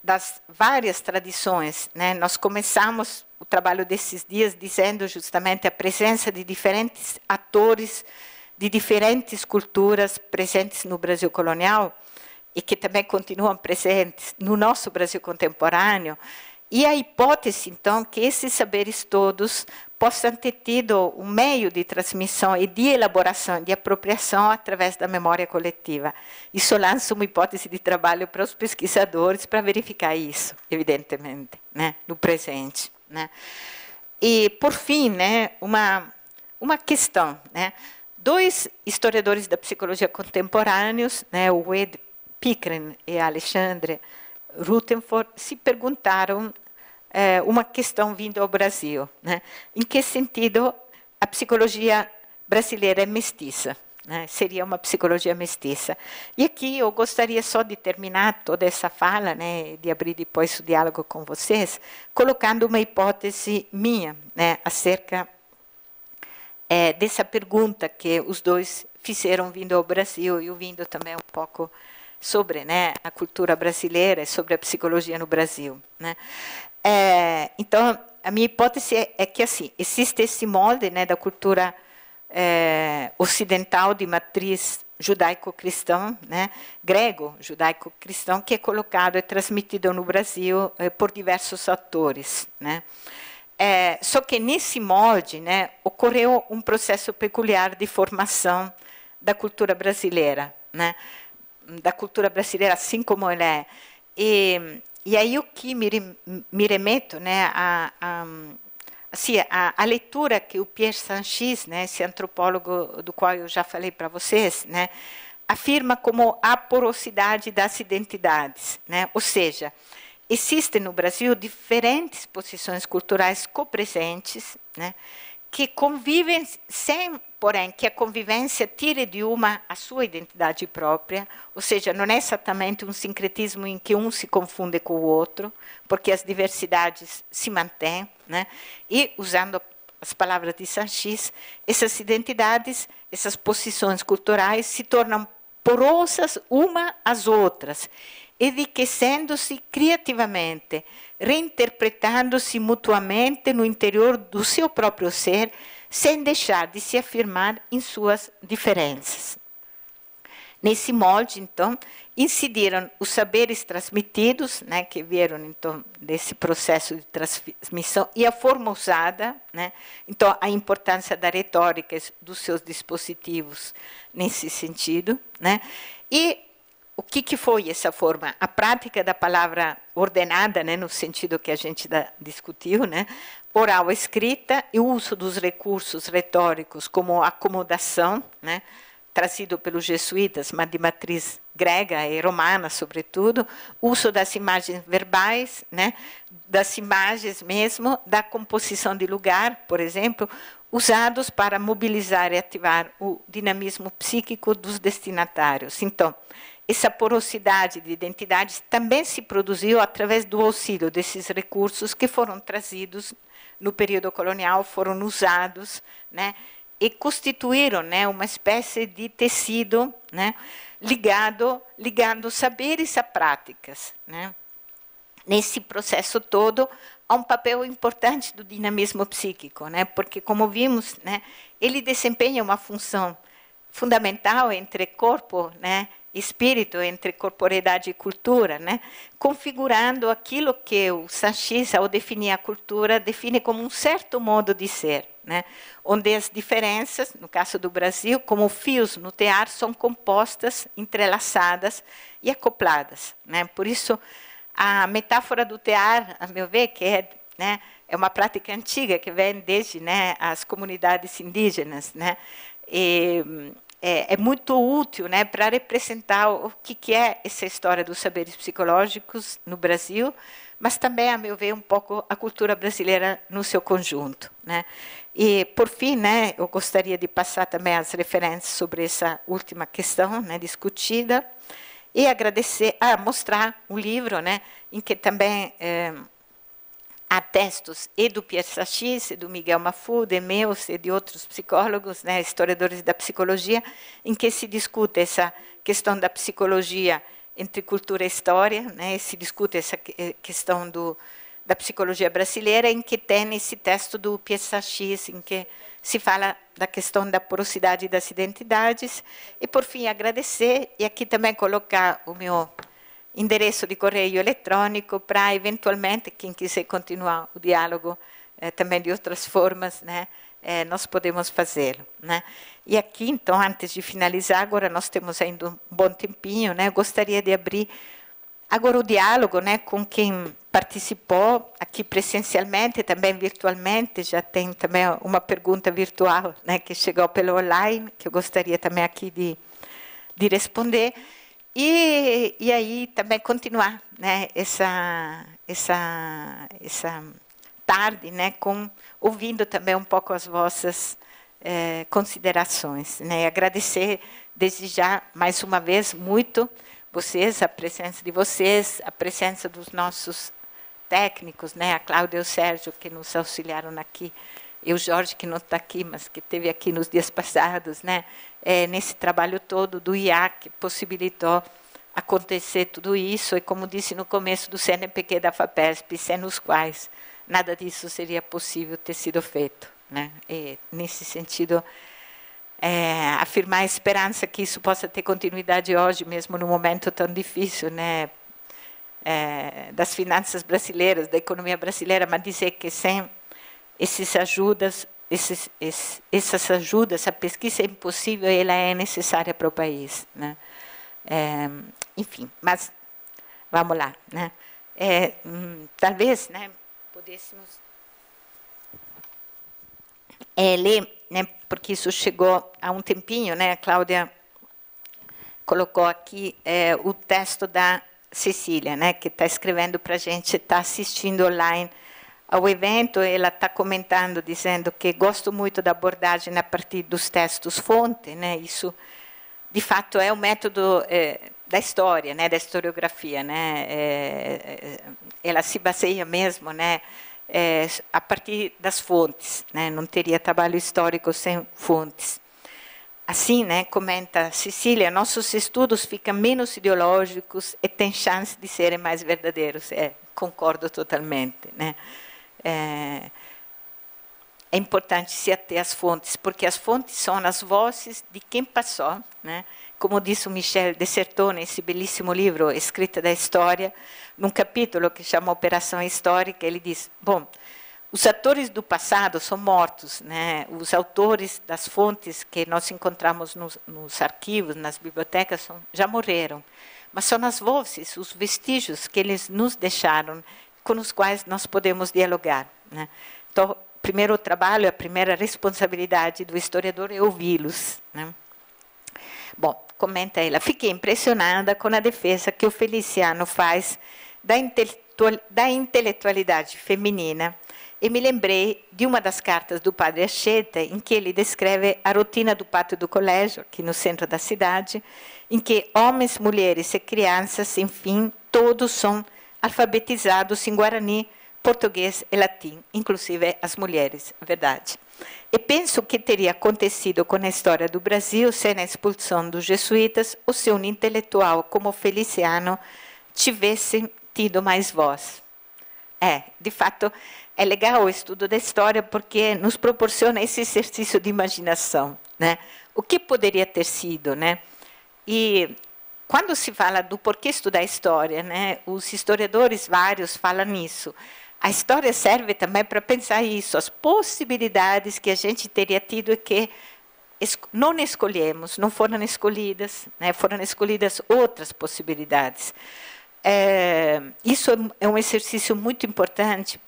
das várias tradições, né, nós começamos o trabalho desses dias dizendo justamente a presença de diferentes atores de diferentes culturas presentes no Brasil colonial e que também continuam presentes no nosso Brasil contemporâneo, e a hipótese, então, que esses saberes todos possam ter tido um meio de transmissão e de elaboração, de apropriação através da memória coletiva. Isso lança uma hipótese de trabalho para os pesquisadores para verificar isso, evidentemente, né, no presente. Né. E, por fim, né, uma, uma questão. Né. Dois historiadores da psicologia contemporâneos, né, o Wade Pickren e Alexandre Rutherford se perguntaram eh, uma questão vindo ao Brasil. Né? Em que sentido a psicologia brasileira é mestiça? Né? Seria uma psicologia mestiça. E aqui eu gostaria só de terminar toda essa fala, né, de abrir depois o diálogo com vocês, colocando uma hipótese minha né, acerca é, dessa pergunta que os dois fizeram vindo ao Brasil e vindo também um pouco sobre né, a cultura brasileira e é sobre a psicologia no Brasil. Né? É, então, a minha hipótese é, é, que assim existe esse molde né, da cultura é, ocidental de matriz judaico-cristão, né, grego judaico-cristão, que é colocado e é transmitido no Brasil é, por diversos atores. Né. só que nesse molde né, ocorreu um processo peculiar de formação da cultura brasileira. Né, da cultura brasileira, assim como ela é. E, e aí o que me, me remeto, né, a, a assim, a, a, leitura que o Pierre Sanchis, né, esse antropólogo do qual eu já falei para vocês, né, afirma como a porosidade das identidades, né, ou seja, existem no Brasil diferentes posições culturais copresentes, né, que convivem sem porém que a convivência tire de uma a sua identidade própria, ou seja, não é exatamente um sincretismo em que um se confunde com o outro, porque as diversidades se mantêm, né? e usando as palavras de Sanchis, essas identidades, essas posições culturais se tornam porosas uma às outras enriquecendo-se criativamente, reinterpretando-se mutuamente no interior do seu próprio ser, sem deixar de se afirmar em suas diferenças. Nesse molde, então, incidiram os saberes transmitidos, né, que vieram então desse processo de transmissão e a forma usada, né, então a importância da retórica dos seus dispositivos nesse sentido, né, e o que, que foi essa forma? A prática da palavra ordenada, né, no sentido que a gente da, discutiu, né, oral escrita e o uso dos recursos retóricos como acomodação, né, trazido pelos jesuítas, mas de matriz grega e romana, sobretudo, uso das imagens verbais, né, das imagens mesmo, da composição de lugar, por exemplo, usados para mobilizar e ativar o dinamismo psíquico dos destinatários. Então, essa porosidade de identidades também se produziu através do auxílio desses recursos que foram trazidos no período colonial, foram usados, né, e constituíram né, uma espécie de tecido né, ligado, ligando saberes a práticas. Né. Nesse processo todo, há um papel importante do dinamismo psíquico, né, porque, como vimos, né, ele desempenha uma função fundamental entre corpo né, espírito, entre corporeidade e cultura, né? configurando aquilo que o Sanchis, ao definir a cultura, define como um certo modo de ser, né? onde as diferenças, no caso do Brasil, como fios no tear, são compostas, entrelaçadas e acopladas. Né? Por isso, a metáfora do tear, a meu ver, que é, né, é uma prática antiga que vem desde né, as comunidades indígenas, né? E, é, é muito útil né, para representar o que, que é essa história dos saberes psicológicos no Brasil, mas também, a meu ver, um pouco a cultura brasileira no seu conjunto. Né? E, por fim, né, eu gostaria de passar também as referências sobre essa última questão né, discutida e agradecer, a ah, mostrar um livro né, em que também eh, há textos e do Pierre Sachs, do Miguel Mafu, de meus e de outros psicólogos, né, historiadores da psicologia, em que se discute essa questão da psicologia entre cultura e história, né, se discute essa eh, questão do, da psicologia brasileira, em que tem esse texto do Pierre Sachs, em que se fala da questão da porosidade das identidades. E, por fim, agradecer e aqui também colocar o meu endereço de correio eletrônico para, eventualmente, quem quiser continuar o diálogo eh, também de outras formas, né, eh, nós podemos fazê-lo. Né? E aqui, então, antes de finalizar, agora nós temos ainda um bom tempinho, né, eu gostaria de abrir agora o diálogo né, com quem participou aqui presencialmente, também virtualmente, já tem também uma pergunta virtual né, que chegou pelo online, que eu gostaria também aqui de, de responder. E, e aí também continuar né, essa, essa, essa tarde né, com, ouvindo também um pouco as vossas eh, considerações. Né, agradecer desde já, mais uma vez, muito vocês, a presença de vocês, a presença dos nossos técnicos, né, a Cláudia e o Sérgio, que nos auxiliaram aqui, e o Jorge, que não está aqui, mas que esteve aqui nos dias passados, né, é, nesse trabalho todo do IAC que possibilitou acontecer tudo isso, e como disse no começo do CNPq da FAPESP, sem os quais nada disso seria possível ter sido feito. Né? E, nesse sentido, é, afirmar a esperança que isso possa ter continuidade hoje, mesmo num momento tão difícil, né? É, das finanças brasileiras, da economia brasileira, mas dizer que sem essas ajudas esses, esses, essas ajudas, essa pesquisa é impossível, ela é necessária para o país. Né? É, enfim, mas vamos lá. Né? É, hum, talvez né, pudéssemos é, ler, né, porque isso chegou há um tempinho, né, a Cláudia colocou aqui é, o texto da Cecília, né, que está escrevendo para a gente, está assistindo online ao evento, ela está comentando, dizendo que gosto muito da abordagem a partir dos textos-fonte, né? isso de fato é o um método é, da história, né? da historiografia. Né? É, é, ela se baseia mesmo né? É, a partir das fontes, né? não teria trabalho histórico sem fontes. Assim, né, comenta Cecília, nossos estudos ficam menos ideológicos e têm chance de serem mais verdadeiros. É, concordo totalmente. Né? é, é importante se ater às fontes, porque as fontes são as vozes de quem passou, né? Como disse o Michel de nesse esse belíssimo livro, Escrita da História, num capítulo que chama Operação Histórica, ele diz: Bom, os atores do passado são mortos, né? os autores das fontes que nós encontramos nos, nos arquivos, nas bibliotecas, são, já morreram. Mas são as vozes, os vestígios que eles nos deixaram, com os quais nós podemos dialogar. Né? Então, primeiro trabalho, a primeira responsabilidade do historiador é ouvi-los. Né? Bom, comenta ela, fiquei impressionada com a defesa que o Feliciano faz da, intelectual, da intelectualidade feminina e me lembrei de uma das cartas do padre Acheta, em que ele descreve a rotina do pátio do colégio, aqui no centro da cidade, em que homens, mulheres e crianças, enfim, todos são alfabetizados em Guarani, português e latim, inclusive as mulheres, é verdade. E penso que teria acontecido com a história do Brasil se na expulsão dos jesuítas ou se um intelectual como Feliciano tivesse tido mais voz. É, de fato, é legal o estudo da história porque nos proporciona esse exercício de imaginação, né? O que poderia ter sido, né? E quando se fala do porquê estudar história, né, os historiadores vários falam nisso. A história serve também para pensar isso, as possibilidades que a gente teria tido e que não escolhemos, não foram escolhidas, né, foram escolhidas outras possibilidades. É, isso é, é um exercício muito importante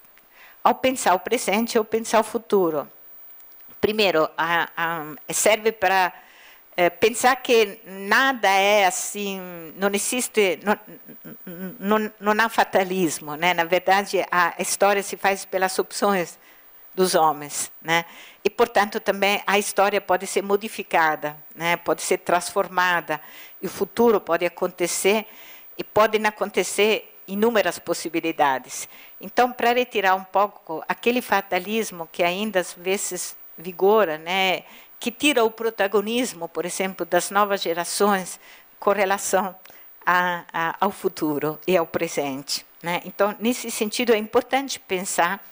ao pensar o presente e ao pensar o futuro. Primeiro, a, a, serve para é, pensar que nada é assim, não existe, não, não, não há fatalismo, né? Na verdade, a história se faz pelas opções dos homens, né? E portanto também a história pode ser modificada, né? Pode ser transformada, e o futuro pode acontecer e podem acontecer inúmeras possibilidades. Então, para retirar um pouco aquele fatalismo que ainda às vezes vigora, né? que tira o protagonismo, por exemplo, das novas gerações com relação a, a, ao futuro e ao presente. Né? Então, nesse sentido, é importante pensar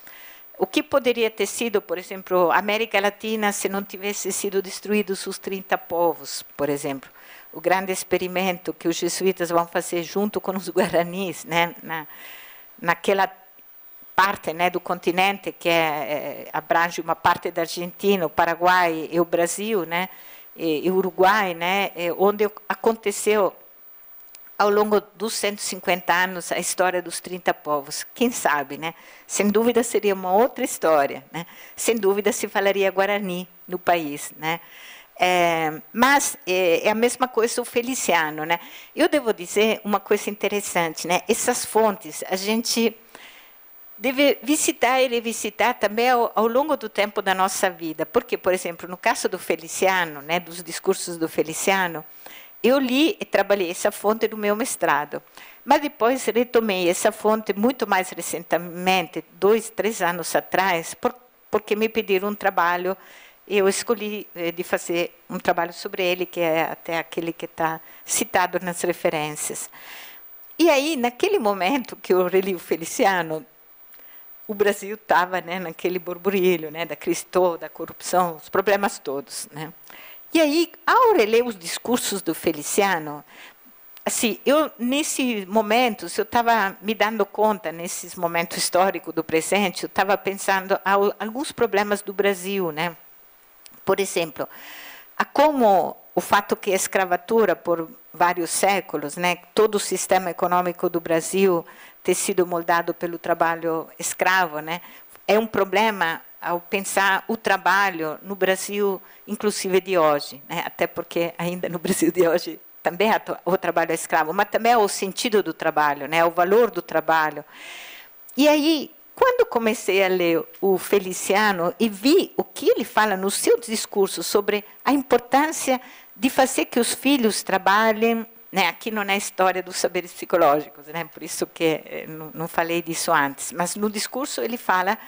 o que poderia ter sido, por exemplo, a América Latina se não tivesse sido destruídos os 30 povos, por exemplo. O grande experimento que os jesuítas vão fazer junto com os <laughs> guaranis, né? Na, naquela parte né, do continente, que é, é, abrange uma parte da Argentina, o Paraguai e o Brasil, né, e, e Uruguai, né, é, onde aconteceu ao longo dos 150 anos a história dos 30 povos. Quem sabe, né? Sem dúvida seria uma outra história, né? Sem dúvida se falaria guarani no país, né? É, mas é, é, a mesma coisa o Feliciano, né? Eu devo dizer uma coisa interessante, né? Essas fontes, a gente deve visitar e revisitar também ao, ao, longo do tempo da nossa vida. Porque, por exemplo, no caso do Feliciano, né, dos discursos do Feliciano, eu li e trabalhei essa fonte no meu mestrado. Mas depois retomei essa fonte muito mais recentemente, dois, três anos atrás, por, porque me pediram um trabalho eu escolhi eh, de fazer um trabalho sobre ele, que é até aquele que está citado nas referências. E aí, naquele momento que eu reli o Feliciano, o Brasil estava né, naquele borburilho né, da crise toda, da corrupção, os problemas todos. Né? E aí, ao reler os discursos do Feliciano, assim, eu, nesse momento, se eu estava me dando conta, nesses momentos históricos do presente, eu estava pensando ao, alguns problemas do Brasil. Né? Por exemplo, a como o fato que a escravatura, por vários séculos, né, todo o sistema econômico do Brasil ter sido moldado pelo trabalho escravo, né? É um problema ao pensar o trabalho no Brasil, inclusive de hoje, né? até porque ainda no Brasil de hoje também o trabalho é escravo, mas também é o sentido do trabalho, né? o valor do trabalho. E aí, quando comecei a ler o Feliciano e vi o que ele fala no seu discurso sobre a importância de fazer que os filhos trabalhem né, não é história dos saberes psicológicos, né, por isso que eh, não, não falei disso antes, mas no discurso ele fala,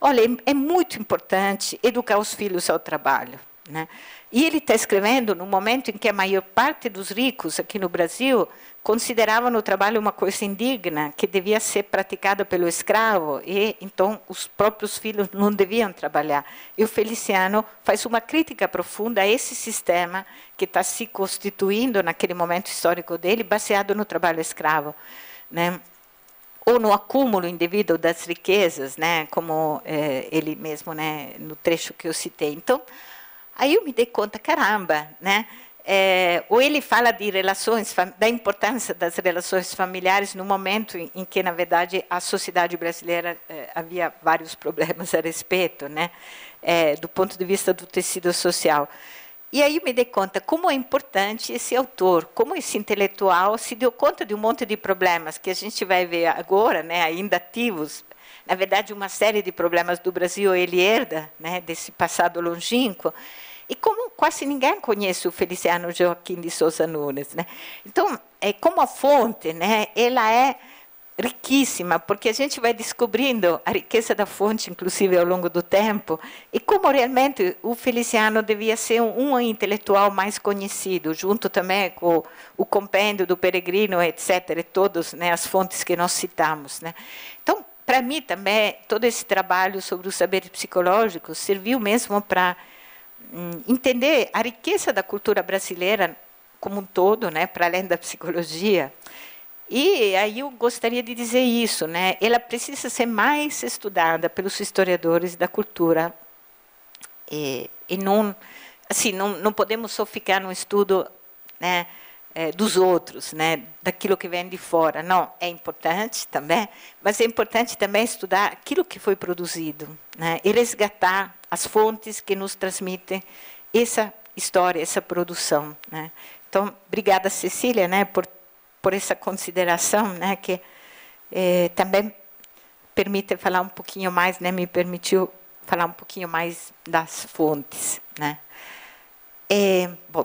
olha, é, é muito importante educar os filhos ao trabalho, né? E ele está escrevendo no momento em que a maior parte dos ricos aqui no Brasil consideravam o trabalho uma coisa indigna que devia ser praticada pelo escravo e então os próprios filhos não deviam trabalhar. E o Feliciano faz uma crítica profunda a esse sistema que está se constituindo naquele momento histórico dele, baseado no trabalho escravo, né? ou no acúmulo indevido das riquezas, né? como eh, ele mesmo, né? no trecho que eu citei. Então, aí eu me dei conta, caramba, né? é, ou ele fala de relações, da importância das relações familiares no momento em que, na verdade, a sociedade brasileira é, havia vários problemas a respeito, né, é, do ponto de vista do tecido social. E aí me dei conta como é importante esse autor, como esse intelectual se deu conta de um monte de problemas que a gente vai ver agora, né, ainda ativos. Na verdade, uma série de problemas do Brasil ele herda né, desse passado longínquo e como quase ninguém conhece o Feliciano Joaquim de Souza Nunes, né? Então, é como a fonte, né? Ela é riquíssima, porque a gente vai descobrindo a riqueza da fonte, inclusive ao longo do tempo, e como realmente o Feliciano devia ser um, intelectual mais conhecido, junto também com o, compêndio do Peregrino, etc., e todas né, as fontes que nós citamos. Né? Então, para mim também, todo esse trabalho sobre o saber psicológico serviu mesmo para Hum, entender a riqueza da cultura brasileira como um todo, né, para além da psicologia. E aí eu gostaria de dizer isso, né? Ela precisa ser mais estudada pelos historiadores da cultura e, eh, e não, assim, não, não podemos só ficar no estudo, né, eh, dos outros, né, daquilo que vem de fora. Não, é importante também, mas é importante também estudar aquilo que foi produzido, né, e resgatar as fontes que nos transmitem essa história, essa produção. Né? Então, obrigada, Cecília, né, por, por essa consideração, né, que eh, também permite falar um pouquinho mais, né, me permitiu falar um pouquinho mais das fontes. Né? E, eh, bom,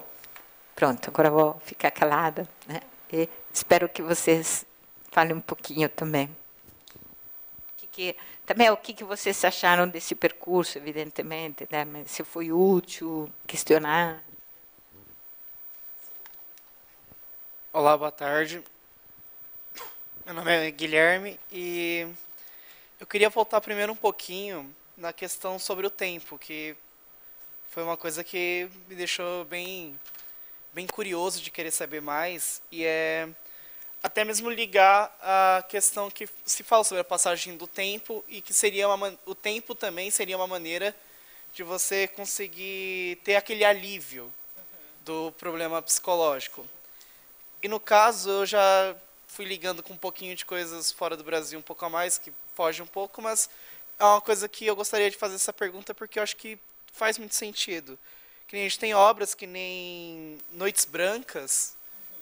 pronto, agora vou ficar calada. Né? E espero que vocês falem um pouquinho também. que, que também o que, que vocês acharam desse percurso, evidentemente, né? se foi útil, questionar. Olá, boa tarde. Meu nome é Guilherme e eu queria voltar primeiro um pouquinho na questão sobre o tempo, que foi uma coisa que me deixou bem, bem curioso de querer saber mais. E é até mesmo ligar a questão que se fala sobre a passagem do tempo e que seria uma, o tempo também seria uma maneira de você conseguir ter aquele alívio do problema psicológico. E no caso, eu já fui ligando com um pouquinho de coisas fora do Brasil, um pouco a mais, que foge um pouco, mas é uma coisa que eu gostaria de fazer essa pergunta porque eu acho que faz muito sentido. Que a gente tem obras que nem Noites Brancas,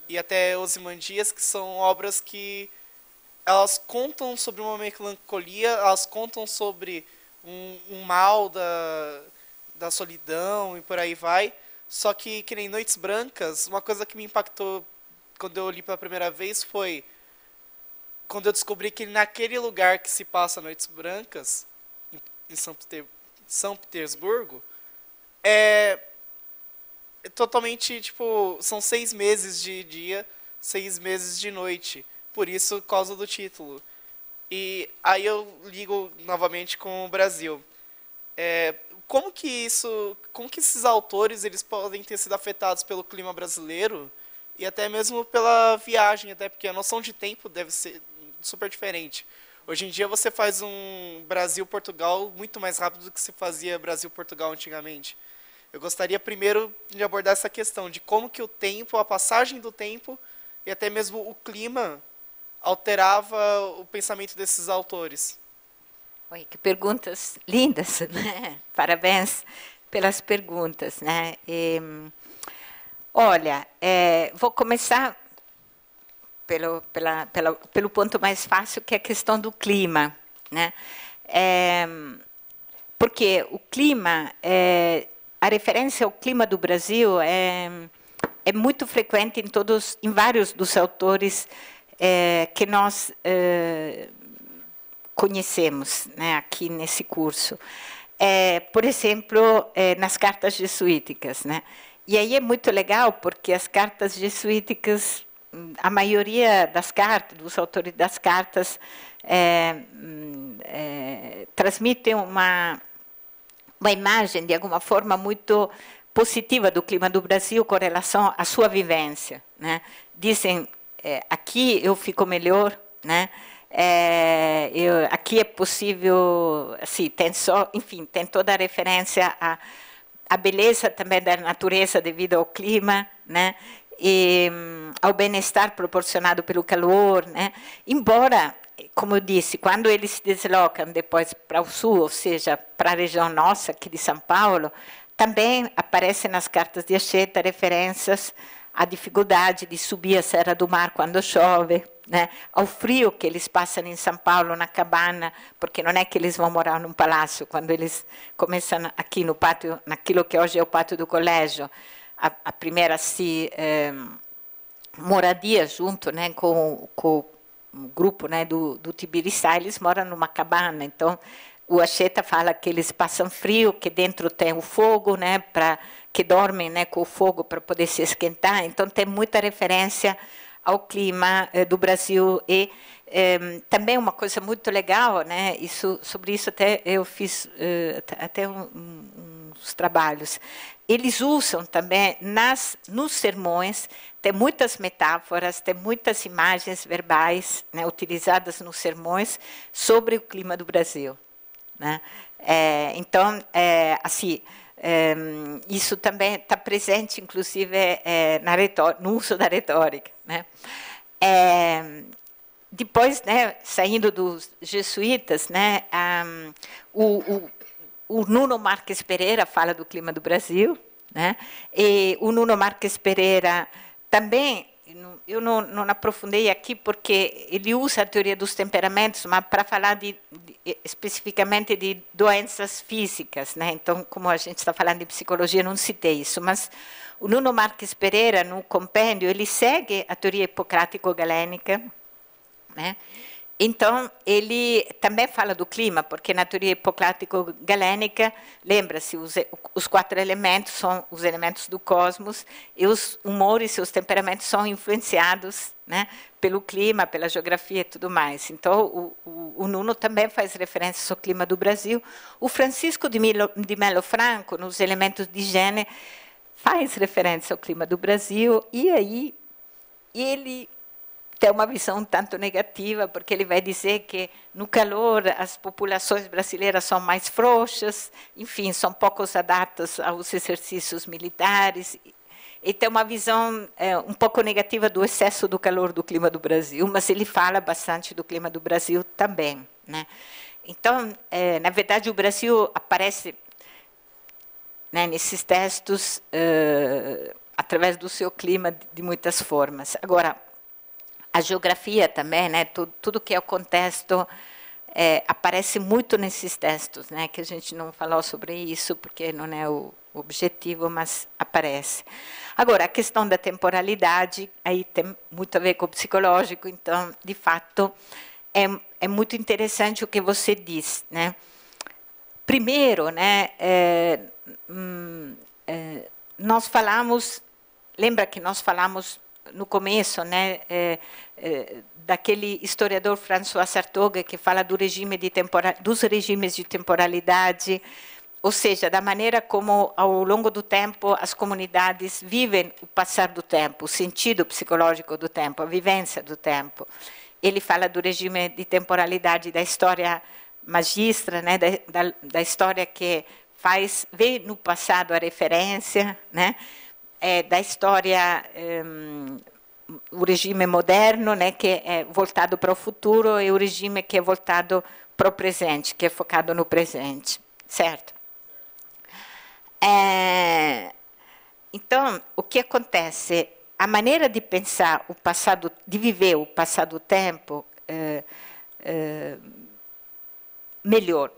e até Osimandias, que são obras que elas contam sobre uma melancolia, elas contam sobre um, um, mal da, da solidão e por aí vai. Só que, que nem Noites Brancas, uma coisa que me impactou quando eu li pela primeira vez foi quando eu descobri que naquele lugar que se passa Noites Brancas, em São, Peter, São Petersburgo, é, totalmente, tipo, são seis meses de dia, seis meses de noite. Por isso, causa do título. E aí eu ligo novamente com o Brasil. É, como que isso, como que esses autores eles podem ter sido afetados pelo clima brasileiro e até mesmo pela viagem, até porque a noção de tempo deve ser super diferente. Hoje em dia você faz um Brasil-Portugal muito mais rápido do que se fazia Brasil-Portugal antigamente. Eu gostaria primeiro de abordar essa questão de como que o tempo, a passagem do tempo e até mesmo o clima alterava o pensamento desses autores. Oi, que perguntas lindas, <laughs> né? Parabéns pelas perguntas, né? E, olha, é, vou começar pelo, pela, pela, pelo ponto mais fácil, que é a questão do clima, né? É, porque o clima é, a referência ao clima do Brasil é, é muito frequente em todos, em vários dos autores é, que nós é, conhecemos, né, aqui nesse curso. É, por exemplo, é, nas cartas jesuíticas, né? E aí é muito legal porque as cartas jesuíticas, a maioria das cartas, dos autores das cartas, é, é, transmitem uma, uma imagem, de alguma forma, muito positiva do clima do Brasil com relação à sua vivência. Né? Dizem, é, aqui eu fico melhor, né? É, eu, aqui é possível, assim, tem só, enfim, tem toda a referência à, à beleza também da natureza devido ao clima, né? E, hum, ao bem-estar proporcionado pelo calor, né? Embora como eu disse, quando eles se deslocam depois para o sul, ou seja, para a região nossa, aqui de São Paulo, também aparecem nas cartas de Acheta referências à dificuldade de subir a Serra do Mar quando chove, né? ao frio que eles passam em São Paulo, na cabana, porque não é que eles vão morar num palácio, quando eles começam aqui no pátio, naquilo que hoje é o pátio do colégio, a, a primeira se, eh, moradia junto né, com, com um grupo né, do, do Tibiriçá, eles moram numa cabana, então o acheta fala que eles passam frio, que dentro tem o fogo, né, para que dormem né, com o fogo para poder se esquentar. Então tem muita referência ao clima eh, do Brasil e eh, também uma coisa muito legal, né? Isso sobre isso até eu fiz eh, até um, um, uns trabalhos eles usam também nas nos sermões tem muitas metáforas tem muitas imagens verbais né, utilizadas nos sermões sobre o clima do Brasil né? é, então é, assim é, isso também está presente inclusive é, na no uso da retórica né? É, depois, né, saindo dos jesuítas, né, um, ah, o, o, o Nuno Marques Pereira fala do clima do Brasil, né? E o Nuno Marques Pereira também eu não, não aprofundei aqui porque ele usa a teoria dos temperamentos, mas para falar de, de, eh, especificamente de doenças físicas, né? Então, como a gente está falando de psicologia, não citei isso, mas o Nuno Marques Pereira no compêndio ele segue a teoria hipocrático-galênica, né? Então, ele também fala do clima, porque na teoria hipoclático galênica lembra-se, os, os, quatro elementos são os elementos do cosmos, e os humores e os temperamentos são influenciados né, pelo clima, pela geografia e tudo mais. Então, o, o, o Nuno também faz referência ao clima do Brasil. O Francisco de, Milo, de Melo Franco, nos elementos de higiene, faz referência ao clima do Brasil, e aí ele tem uma visão tanto negativa, porque ele vai dizer que no calor as populações brasileiras são mais frouxas, enfim, são poucos adaptas aos exercícios militares. E tem uma visão é, um pouco negativa do excesso do calor do clima do Brasil, mas ele fala bastante do clima do Brasil também. Né? Então, é, na verdade, o Brasil aparece né, nesses textos é, eh, através do seu clima de muitas formas. Agora, a geografia também, né? Tudo, tudo que é o contexto é, aparece muito nesses textos, né? Que a gente não falou sobre isso porque não é o objetivo, mas aparece. Agora, a questão da temporalidade aí tem muito a ver com o psicológico, então, de fato, é, é muito interessante o que você diz, né? Primeiro, né? É, hum, é, nós falamos, lembra que nós falamos no começo, né, é, é, daquele historiador François Sartoga que fala do regime de dos regimes de temporalidade, ou seja, da maneira como ao longo do tempo as comunidades vivem o passar do tempo, o sentido psicológico do tempo, a vivência do tempo. Ele fala do regime de temporalidade da história magistra, né, da, da, da história que faz vê no passado a referência, né? é, da história um, ehm, o regime moderno, né, que é voltado para o futuro, e o regime que é voltado para o presente, que é focado no presente, certo? É, então, o que acontece? A maneira de pensar o passado, de viver o passado tempo é, é, melhor.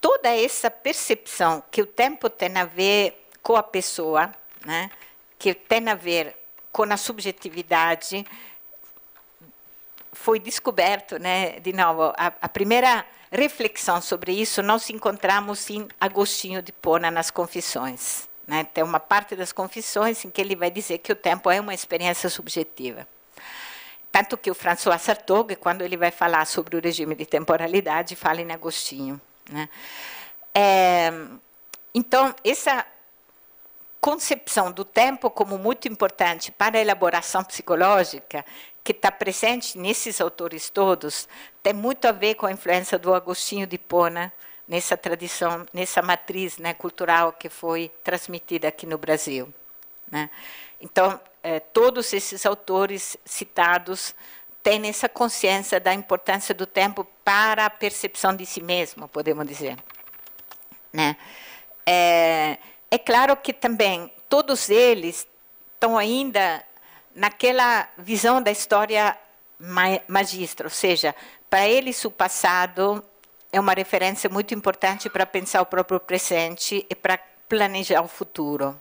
Toda essa percepção que o tempo tem a ver com a pessoa, né? que tem a ver com a subjetividade, foi descoberto, né, de novo, a, a, primeira reflexão sobre isso nós encontramos em Agostinho de Pona nas Confissões. Né? Tem uma parte das confissões em que ele vai dizer que o tempo é uma experiência subjetiva. Tanto que o François Sartogue, quando ele vai falar sobre o regime de temporalidade, fala em Agostinho. Né? É, então, essa concepção do tempo como muito importante para a elaboração psicológica, que está presente nesses autores todos, tem muito a ver com a influência do Agostinho de Pona né? nessa tradição, nessa matriz né, cultural que foi transmitida aqui no Brasil. Né? Então, eh, todos esses autores citados têm essa consciência da importância do tempo para a percepção de si mesmo, podemos dizer. Né? É, é claro que também todos eles estão ainda naquela visão da história magistra, ou seja, para eles o passado é uma referência muito importante para pensar o próprio presente e para planejar o futuro.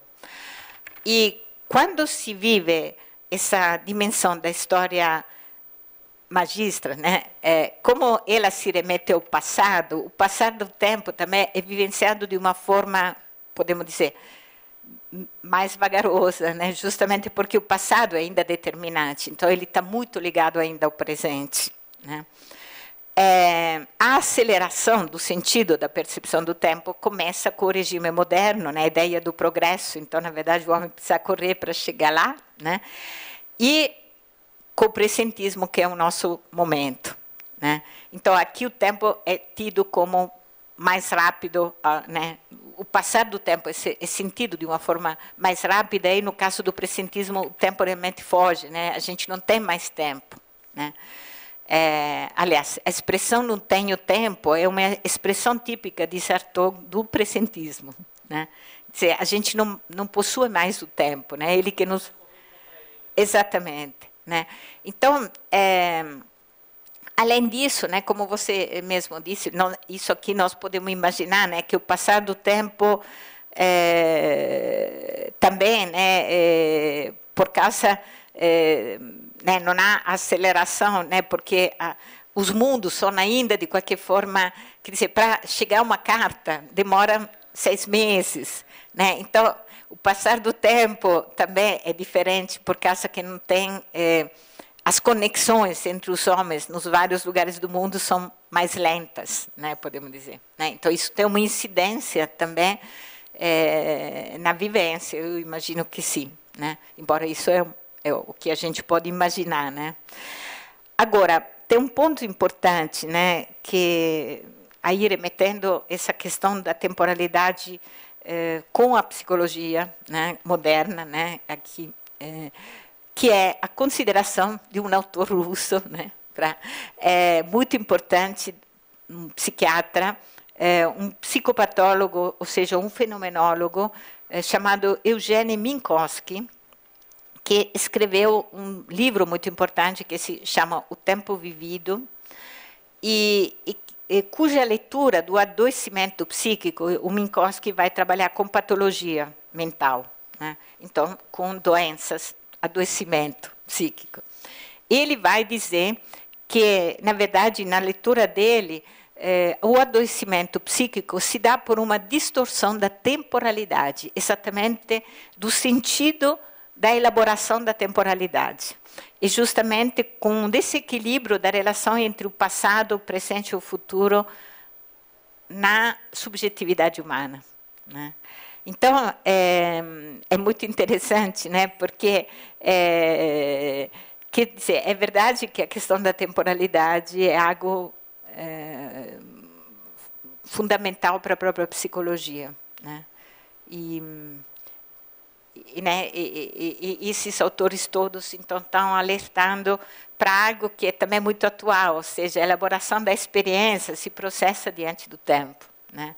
E quando se vive essa dimensão da história magistra, né? É, como ela se remete ao passado, o passar do tempo também é vivenciado de uma forma podemos dizer, mais vagarosa, né? justamente porque o passado é ainda determinante, então ele está muito ligado ainda ao presente. Né? É, a aceleração do sentido da percepção do tempo começa com o regime moderno, né? a ideia do progresso, então, na verdade, o homem precisa correr para chegar lá, né? e com o presentismo, que é o nosso momento. Né? Então, aqui o tempo é tido como mais rápido, ah, né? o passar do tempo, é sentido de uma forma mais rápida, e no caso do presentismo, o tempo realmente foge, né? a gente não tem mais tempo. Né? É, aliás, a expressão não tenho tempo é uma expressão típica de Sartre do presentismo. Né? Dizer, a gente não, não possui mais o tempo, né? ele que nos. Exatamente. Né? Então, é, Além disso, né, como você mesmo disse, não, isso aqui nós podemos imaginar, né, que o passar do tempo é, também, né, é, por causa, é, né, não há aceleração, né, porque a, os mundos são ainda de qualquer forma, quer dizer, para chegar uma carta demora seis meses, né, então o passar do tempo também é diferente por causa que não tem as conexões entre os homens nos vários lugares do mundo são mais lentas, né, podemos dizer. Né? Então, isso tem uma incidência também é, na vivência, eu imagino que sim. Né? Embora isso é, é, o que a gente pode imaginar. Né? Agora, tem um ponto importante, né, que aí remetendo essa questão da temporalidade é, com a psicologia né, moderna, né, aqui... É, que é a consideração de um autor russo, <laughs> né, pra, é muito importante, um psiquiatra, é, um psicopatólogo, ou seja, um fenomenólogo, é, chamado Eugene Minkowski, que escreveu um livro muito importante que se chama O Tempo Vivido, e, e, e cuja leitura do adoecimento psíquico, o Minkowski vai trabalhar com patologia mental, né, então com doenças adoecimento psíquico. Ele vai dizer que, na verdade, na leitura dele, eh, o adoecimento psíquico se dá por uma distorção da temporalidade, exatamente do sentido da elaboração da temporalidade. E justamente com o desequilíbrio da relação entre o passado, o presente e o futuro na subjetividade humana. Né? Então, é, é muito interessante, né? porque é, quer dizer, é verdade que a questão da temporalidade é algo é, fundamental para a própria psicologia. Né? E, e, né, e, e, esses autores todos então estão alertando para algo que é também muito atual, ou seja, a elaboração da experiência se processa diante do tempo, né?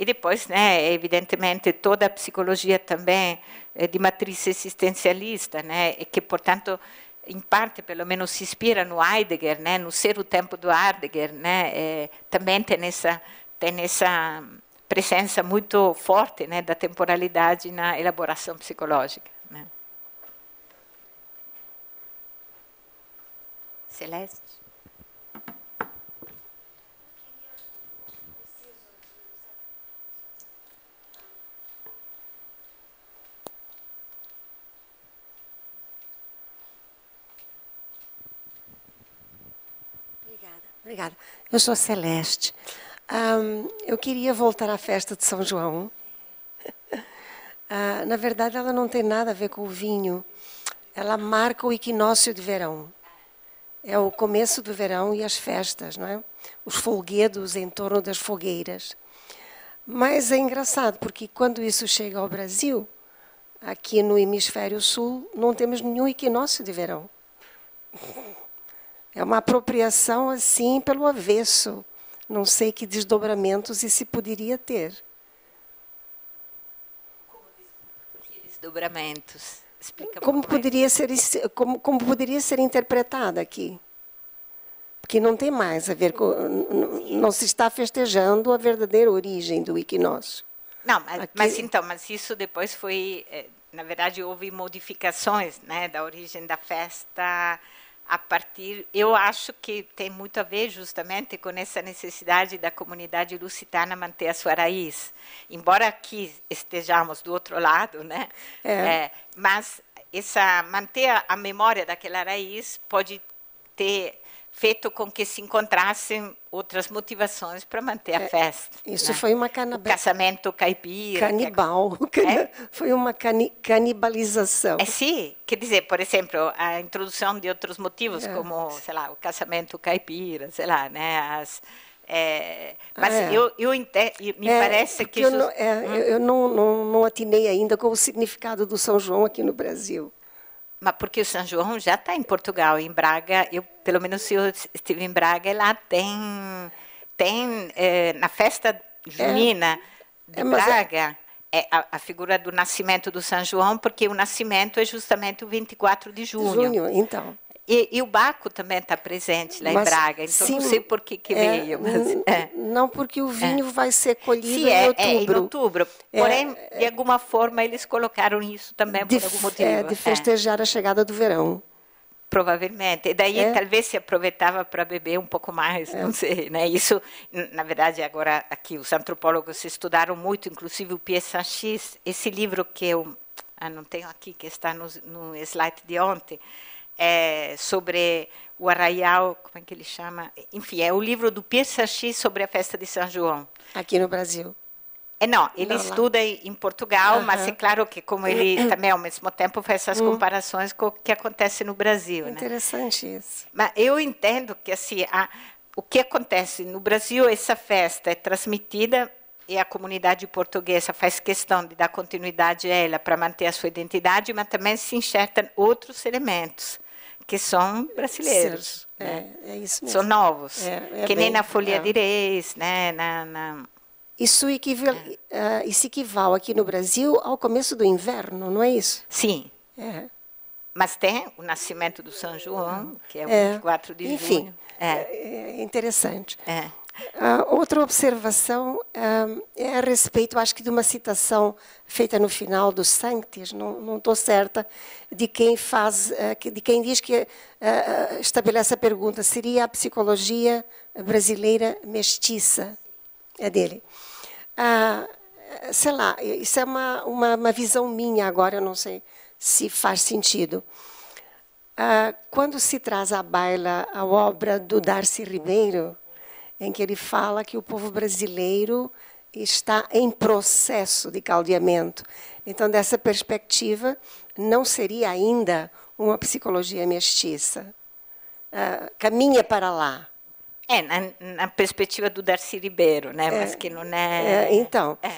E depois, né, evidentemente, toda a psicologia também é de matriz existencialista, né, e que, portanto, em parte, pelo menos, se inspira no Heidegger, né, no Ser o Tempo do Heidegger, né, é, também tem essa, tem essa presença muito forte né, da temporalidade na elaboração psicológica. Né. Celeste? Obrigada. Eu sou Celeste. Um, eu queria voltar à festa de São João. Uh, <laughs> na verdade, ela não tem nada a ver com o vinho. Ela marca o equinócio de verão. É o começo do verão e as festas, não é? Os folguedos em torno das fogueiras. Mas é engraçado, porque quando isso chega ao Brasil, aqui no hemisfério sul, não temos nenhum equinócio de verão. É uma apropriação assim pelo avesso. Não sei que desdobramentos isso poderia ter. Que desdobramentos? Explica como poderia ser como, como poderia ser interpretada aqui? Porque não tem mais a ver com não se está festejando a verdadeira origem do equinócio. Não, mas, aqui... mas então, mas isso depois foi, eh, na verdade, houve modificações, né, da origem da festa a partir, eu acho que tem muito a ver justamente com essa necessidade da comunidade lusitana manter a sua raiz, embora aqui estejamos do outro lado, né? É. É, mas essa manter a memória daquela raiz pode ter feito com que se encontrassem outras motivações para manter a é, festa. isso né? foi uma canibal... casamento caipira. Canibal. Que... É, <laughs> é? Foi uma cani... canibalização. É sim. Quer dizer, por exemplo, a introdução de outros motivos, é. como, sei lá, o casamento caipira, sei lá, né? As, é, mas ah, é. eu, eu ente, me é, parece que. Eu, isso... não, é, hum. eu não, não, não atinei ainda com o significado do São João aqui no Brasil porque o São João já está em Portugal, em Braga. Eu, pelo menos se eu estive em Braga, lá tem tem é, na festa junina é, de é, é, Braga é a, a, figura do nascimento do São João, porque o nascimento é justamente o 24 de junho. Junho, então. E, e o Baco também está presente lá né, mas, em Braga, então sim, não sei por que, que é, veio. mas, é. Não, porque o vinho é. vai ser colhido é, é, em outubro. em outubro. Porém, de alguma forma, eles colocaram isso também de, por algum motivo. de festejar a chegada do verão. Provavelmente. E daí é. talvez se aproveitava para beber um pouco mais, é. não sei. Né? Isso, na verdade, agora aqui os antropólogos estudaram muito, inclusive o Pierre Sanchis, esse livro que eu ah, não tenho aqui, que está no, no slide de ontem, é, sobre o Arraial, como é que ele chama? Enfim, é o livro do Pierre Sachi sobre a festa de São João. Aqui no Brasil. É, não, ele não, estuda em Portugal, uhum. mas é claro que como ele <clears throat> também ao mesmo tempo faz essas hum. comparações com o que acontece no Brasil. Né? Interessante né? isso. Mas eu entendo que assim, a, o que acontece no Brasil, essa festa é transmitida e a comunidade portuguesa faz questão de dar continuidade a ela para manter a sua identidade, mas também se enxertam outros elementos que são brasileiros. né? É, é, isso mesmo. São novos. É, é que bem, nem na Folha é. de Reis, né? na, na... Isso, equival, uh, isso equival aqui no Brasil ao começo do inverno, não é isso? Sim. Mas tem o nascimento do São João, que é o 24 de Enfim, junho. É. interessante. É. Uh, outra observação uh, é a respeito, acho que de uma citação feita no final do Sanctis, não estou certa, de quem faz, uh, de quem diz que estabelece a pergunta, seria a psicologia brasileira mestiça? É dele. sei lá, isso é uma, uma, uma, visão minha agora, eu não sei se faz sentido. quando se traz à baila a obra do Darcy Ribeiro, em que ele fala que o povo brasileiro está em processo de caldeamento. Então, dessa perspectiva, não seria ainda uma psicologia mestiça. Uh, caminha para lá. É, na, na, perspectiva do Darcy Ribeiro, né? É, Mas que não é. é então. É,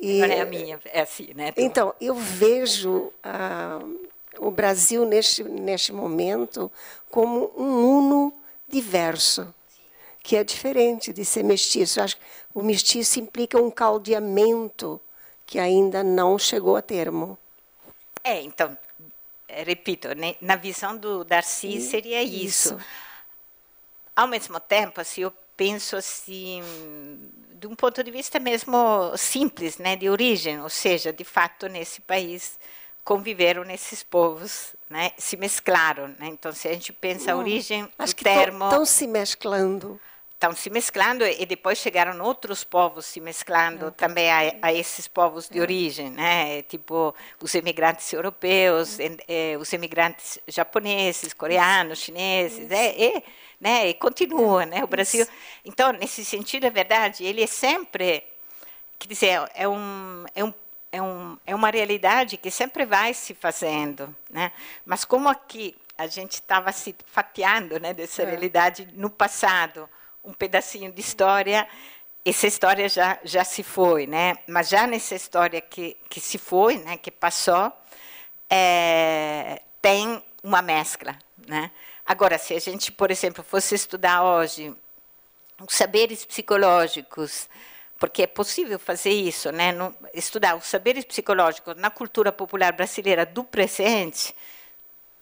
e, não é a minha, é assim, né? Então, então eu vejo uh, o Brasil neste, neste momento como um uno diverso que é diferente de ser mestiço. Eu acho que o mestiço implica um caldeamento que ainda não chegou a termo. É, então, repito, né, na visão do Darcy seria isso. isso. Ao mesmo tempo, se assim, eu penso assim, de um ponto de vista mesmo simples, né, de origem, ou seja, de fato nesse país conviveram nesses povos, né, se mesclaram, né? Então se a gente pensa a hum, origem, Acho o termo, estão se mesclando estão se mesclando e depois chegaram outros povos se mesclando uhum. também a, a, esses povos de uhum. origem, né? Tipo os imigrantes europeus, uhum. eh, os imigrantes japoneses, coreanos, chineses, é, e, né? E continua, né? O Brasil. Isso. Então, nesse sentido, é verdade. Ele é sempre, quer dizer, é um, é um é, um, é uma realidade que sempre vai se fazendo, né? Mas como aqui a gente estava se fatiando, né, dessa é. realidade no passado, um pedacinho de história. Essa história já, já se foi, né? Mas já nessa história que, que se foi, né, que passou, é, tem uma mescla, né? Agora, se a gente, por exemplo, fosse estudar hoje os saberes psicológicos, porque é possível fazer isso, né? No, estudar os saberes psicológicos na cultura popular brasileira do presente,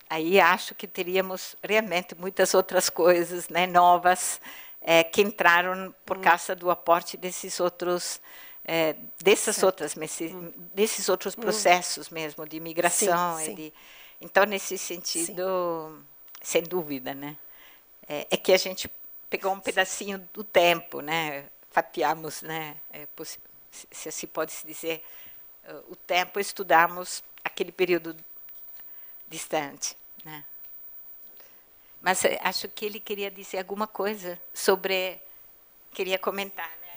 aí acho que teríamos realmente muitas outras coisas, né, novas é, que entraram por hum. causa do aporte desses outros é, dessas certo. outras hum. desses outros hum. processos hum. mesmo de imigração sim, sim. De, então nesse sentido sim. sem dúvida né é, é, que a gente pegou um pedacinho do tempo né fatiamos né é, se assim pode se dizer o tempo estudamos aquele período distante né mas eh, acho que ele queria dizer alguma coisa sobre. Queria comentar, né?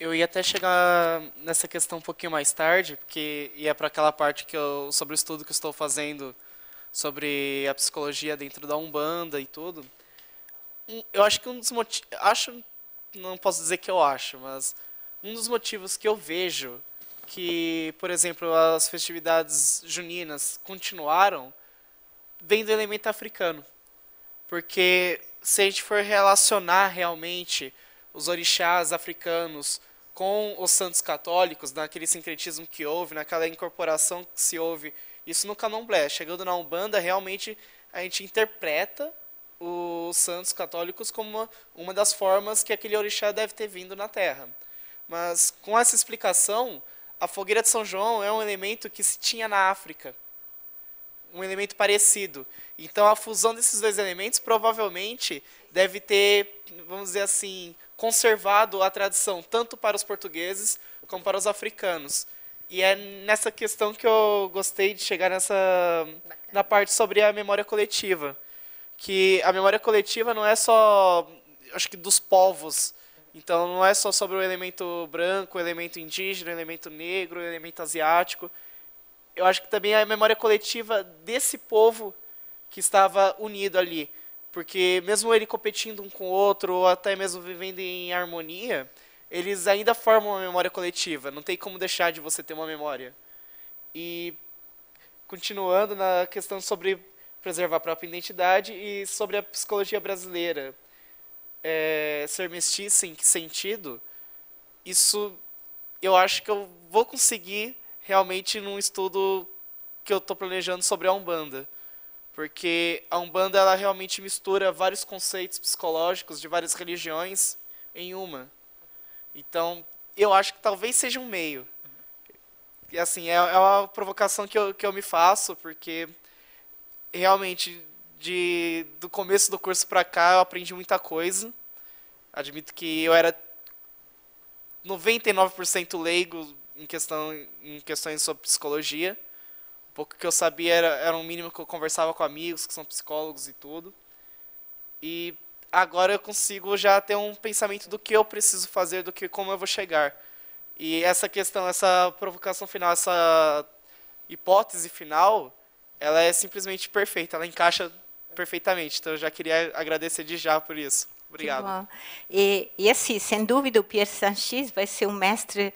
Eu ia até chegar nessa questão um pouquinho mais tarde, porque ia para aquela parte que eu, sobre o estudo que eu estou fazendo sobre a psicologia dentro da Umbanda e tudo eu acho que um dos motivos. Acho. Não posso dizer que eu acho, mas. Um dos motivos que eu vejo que, por exemplo, as festividades juninas continuaram vem do elemento africano. Porque se a gente for relacionar realmente os orixás africanos com os santos católicos, naquele sincretismo que houve, naquela incorporação que se houve, isso no candomblé. Chegando na Umbanda, realmente a gente interpreta os santos católicos como uma, uma das formas que aquele orixá deve ter vindo na Terra. Mas com essa explicação, a fogueira de São João é um elemento que se tinha na África, um elemento parecido. Então a fusão desses dois elementos provavelmente deve ter, vamos dizer assim, conservado a tradição tanto para os portugueses como para os africanos. E é nessa questão que eu gostei de chegar nessa na parte sobre a memória coletiva que a memória coletiva não é só, acho que dos povos. Então não é só sobre o elemento branco, o elemento indígena, o elemento negro, o elemento asiático. Eu acho que também é a memória coletiva desse povo que estava unido ali. Porque mesmo ele competindo um com o outro, ou até mesmo vivendo em harmonia, eles ainda formam uma memória coletiva. Não tem como deixar de você ter uma memória. E continuando na questão sobre preservar a própria identidade e sobre a psicologia brasileira é, ser mestiça em que sentido isso eu acho que eu vou conseguir realmente num estudo que eu estou planejando sobre a umbanda porque a umbanda ela realmente mistura vários conceitos psicológicos de várias religiões em uma então eu acho que talvez seja um meio e assim é, é uma provocação que eu, que eu me faço porque realmente, de, do começo do curso para cá, eu aprendi muita coisa. Admito que eu era 99% leigo em, questão, em questões sobre psicologia. O pouco que eu sabia era, era um mínimo que eu conversava com amigos que são psicólogos e tudo. E agora eu consigo já ter um pensamento do que eu preciso fazer, do que como eu vou chegar. E essa questão, essa provocação final, essa hipótese final, ela é simplesmente perfeita, ela encaixa perfeitamente. Então, eu já queria agradecer de já por isso. Obrigado. E, e assim, sem dúvida, o Pierre Sanchez vai ser um mestre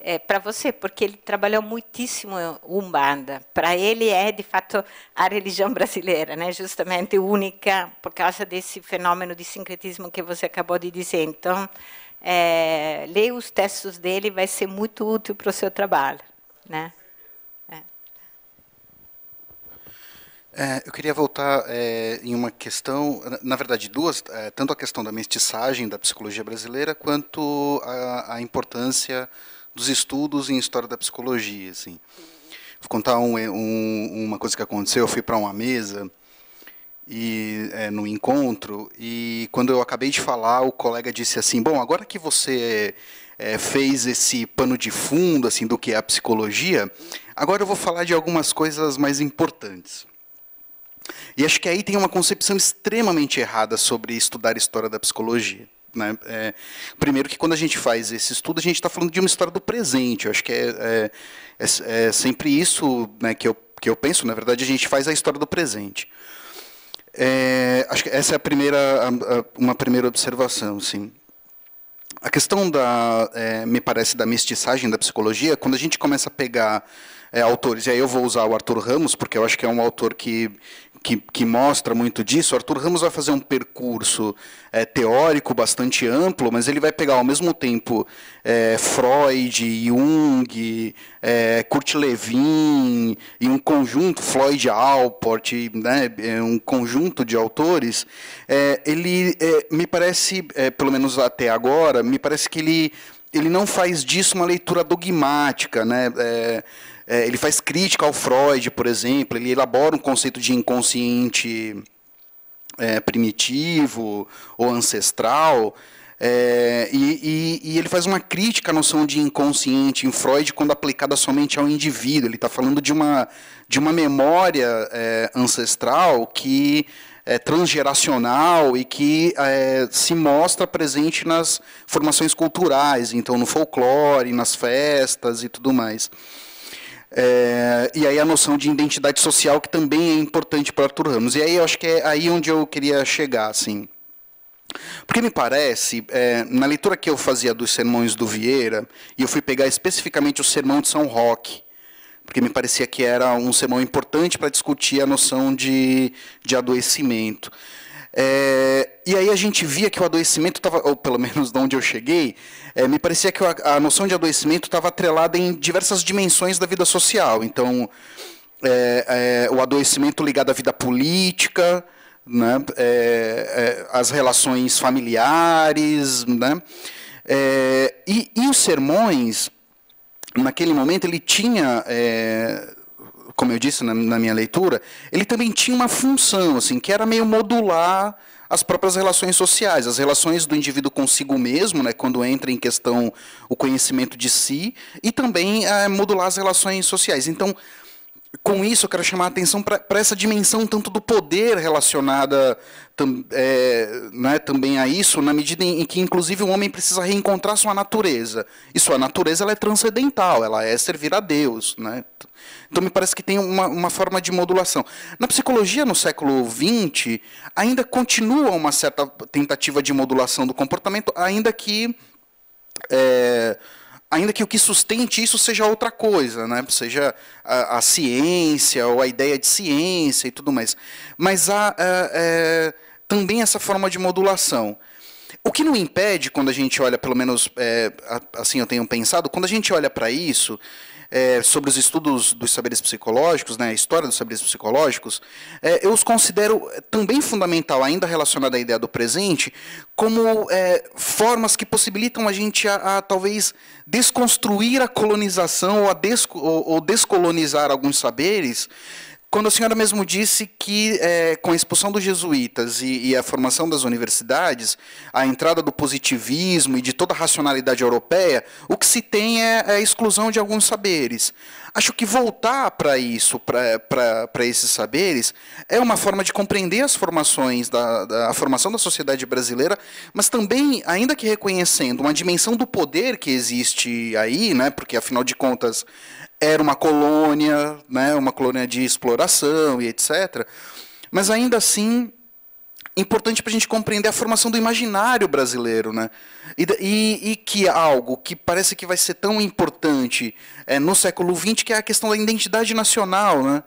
é, para você, porque ele trabalhou muitíssimo Umbanda. Para ele é, de fato, a religião brasileira, né? justamente única por causa desse fenômeno de sincretismo que você acabou de dizer. Então, é, leia os textos dele, vai ser muito útil para o seu trabalho. Né? É, eu queria voltar é, em uma questão, na verdade duas, é, tanto a questão da mestiçagem da psicologia brasileira quanto a, a importância dos estudos em história da psicologia. Assim. Vou contar um, é, um, uma coisa que aconteceu. Eu fui para uma mesa e é, no encontro e quando eu acabei de falar, o colega disse assim: "Bom, agora que você é, fez esse pano de fundo assim do que é a psicologia, agora eu vou falar de algumas coisas mais importantes." E acho que aí tem uma concepção extremamente errada sobre estudar história da psicologia. Né? É, primeiro que quando a gente faz esse estudo, a gente está falando de uma história do presente. Eu acho que é, é, é, é sempre isso né, que, eu, que eu penso. Na verdade, a gente faz a história do presente. É, acho que essa é a primeira, a, a, uma primeira observação. sim. A questão da, é, me parece, da mestiçagem da psicologia, quando a gente começa a pegar autores, e aí eu vou usar o Arthur Ramos, porque eu acho que é um autor que, que, que, mostra muito disso. Arthur Ramos vai fazer um percurso é, teórico bastante amplo, mas ele vai pegar ao mesmo tempo é, Freud, Jung, é, Kurt Levin e um conjunto, Floyd Alport, né, é, um conjunto de autores. É, ele é, me parece, pelo menos até agora, me parece que ele ele não faz disso uma leitura dogmática, né? É, é, ele faz crítica ao Freud, por exemplo, ele elabora um conceito de inconsciente é, primitivo ou ancestral. É, e, e, e, ele faz uma crítica à noção de inconsciente em Freud quando aplicada somente ao indivíduo. Ele está falando de uma, de uma memória é, ancestral que é transgeracional e que é, se mostra presente nas formações culturais, então no folclore, nas festas e tudo mais. É, e aí a noção de identidade social que também é importante para Arthur Ramos. E aí eu acho que é aí onde eu queria chegar, assim. Porque me parece, é, na leitura que eu fazia dos sermões do Vieira, e eu fui pegar especificamente o sermão de São Roque, porque me parecia que era um sermão importante para discutir a noção de, de adoecimento. É, e aí a gente via que o adoecimento estava, ou pelo menos de onde eu cheguei, é, me parecia que a, a noção de adoecimento estava atrelada em diversas dimensões da vida social. Então, é, é, o adoecimento ligado à vida política, né, é, é, as relações familiares, né, é, e, e, os sermões, naquele momento, ele tinha como eu disse na, na, minha leitura, ele também tinha uma função, assim, que era meio modular as próprias relações sociais, as relações do indivíduo consigo mesmo, né, quando entra em questão o conhecimento de si, e também é, modular as relações sociais. Então, com isso, eu quero chamar a atenção para essa dimensão tanto do poder relacionada tam, é, né, também a isso, na medida em que, inclusive, o homem precisa reencontrar sua natureza. E sua natureza ela é transcendental, ela é servir a Deus. Né? Então me parece que tem uma, uma forma de modulação. Na psicologia, no século XX, ainda continua uma certa tentativa de modulação do comportamento, ainda que. É, ainda que o que sustente isso seja outra coisa, né? seja a, a, ciência ou a ideia de ciência e tudo mais. Mas há é, é também essa forma de modulação. O que não impede, quando a gente olha, pelo menos é, assim eu tenho pensado, quando a gente olha para isso, é, sobre os estudos dos saberes psicológicos, né, a história dos saberes psicológicos, é, eu os considero é, também fundamental, ainda relacionado à ideia do presente, como é, formas que possibilitam a gente a, a, talvez desconstruir a colonização ou, a desco, ou, ou descolonizar alguns saberes quando a senhora mesmo disse que, é, com a expulsão dos jesuítas e, e, a formação das universidades, a entrada do positivismo e de toda a racionalidade europeia, o que se tem é, é a exclusão de alguns saberes. Acho que voltar para isso, para esses saberes, é uma forma de compreender as formações, da, da, a formação da sociedade brasileira, mas também, ainda que reconhecendo uma dimensão do poder que existe aí, né, porque afinal de contas era uma colônia, né, uma colônia de exploração e etc. Mas ainda assim, importante para a gente compreender a formação do imaginário brasileiro, né? E, e, e, que algo que parece que vai ser tão importante é, no século XX, que é a questão da identidade nacional, né?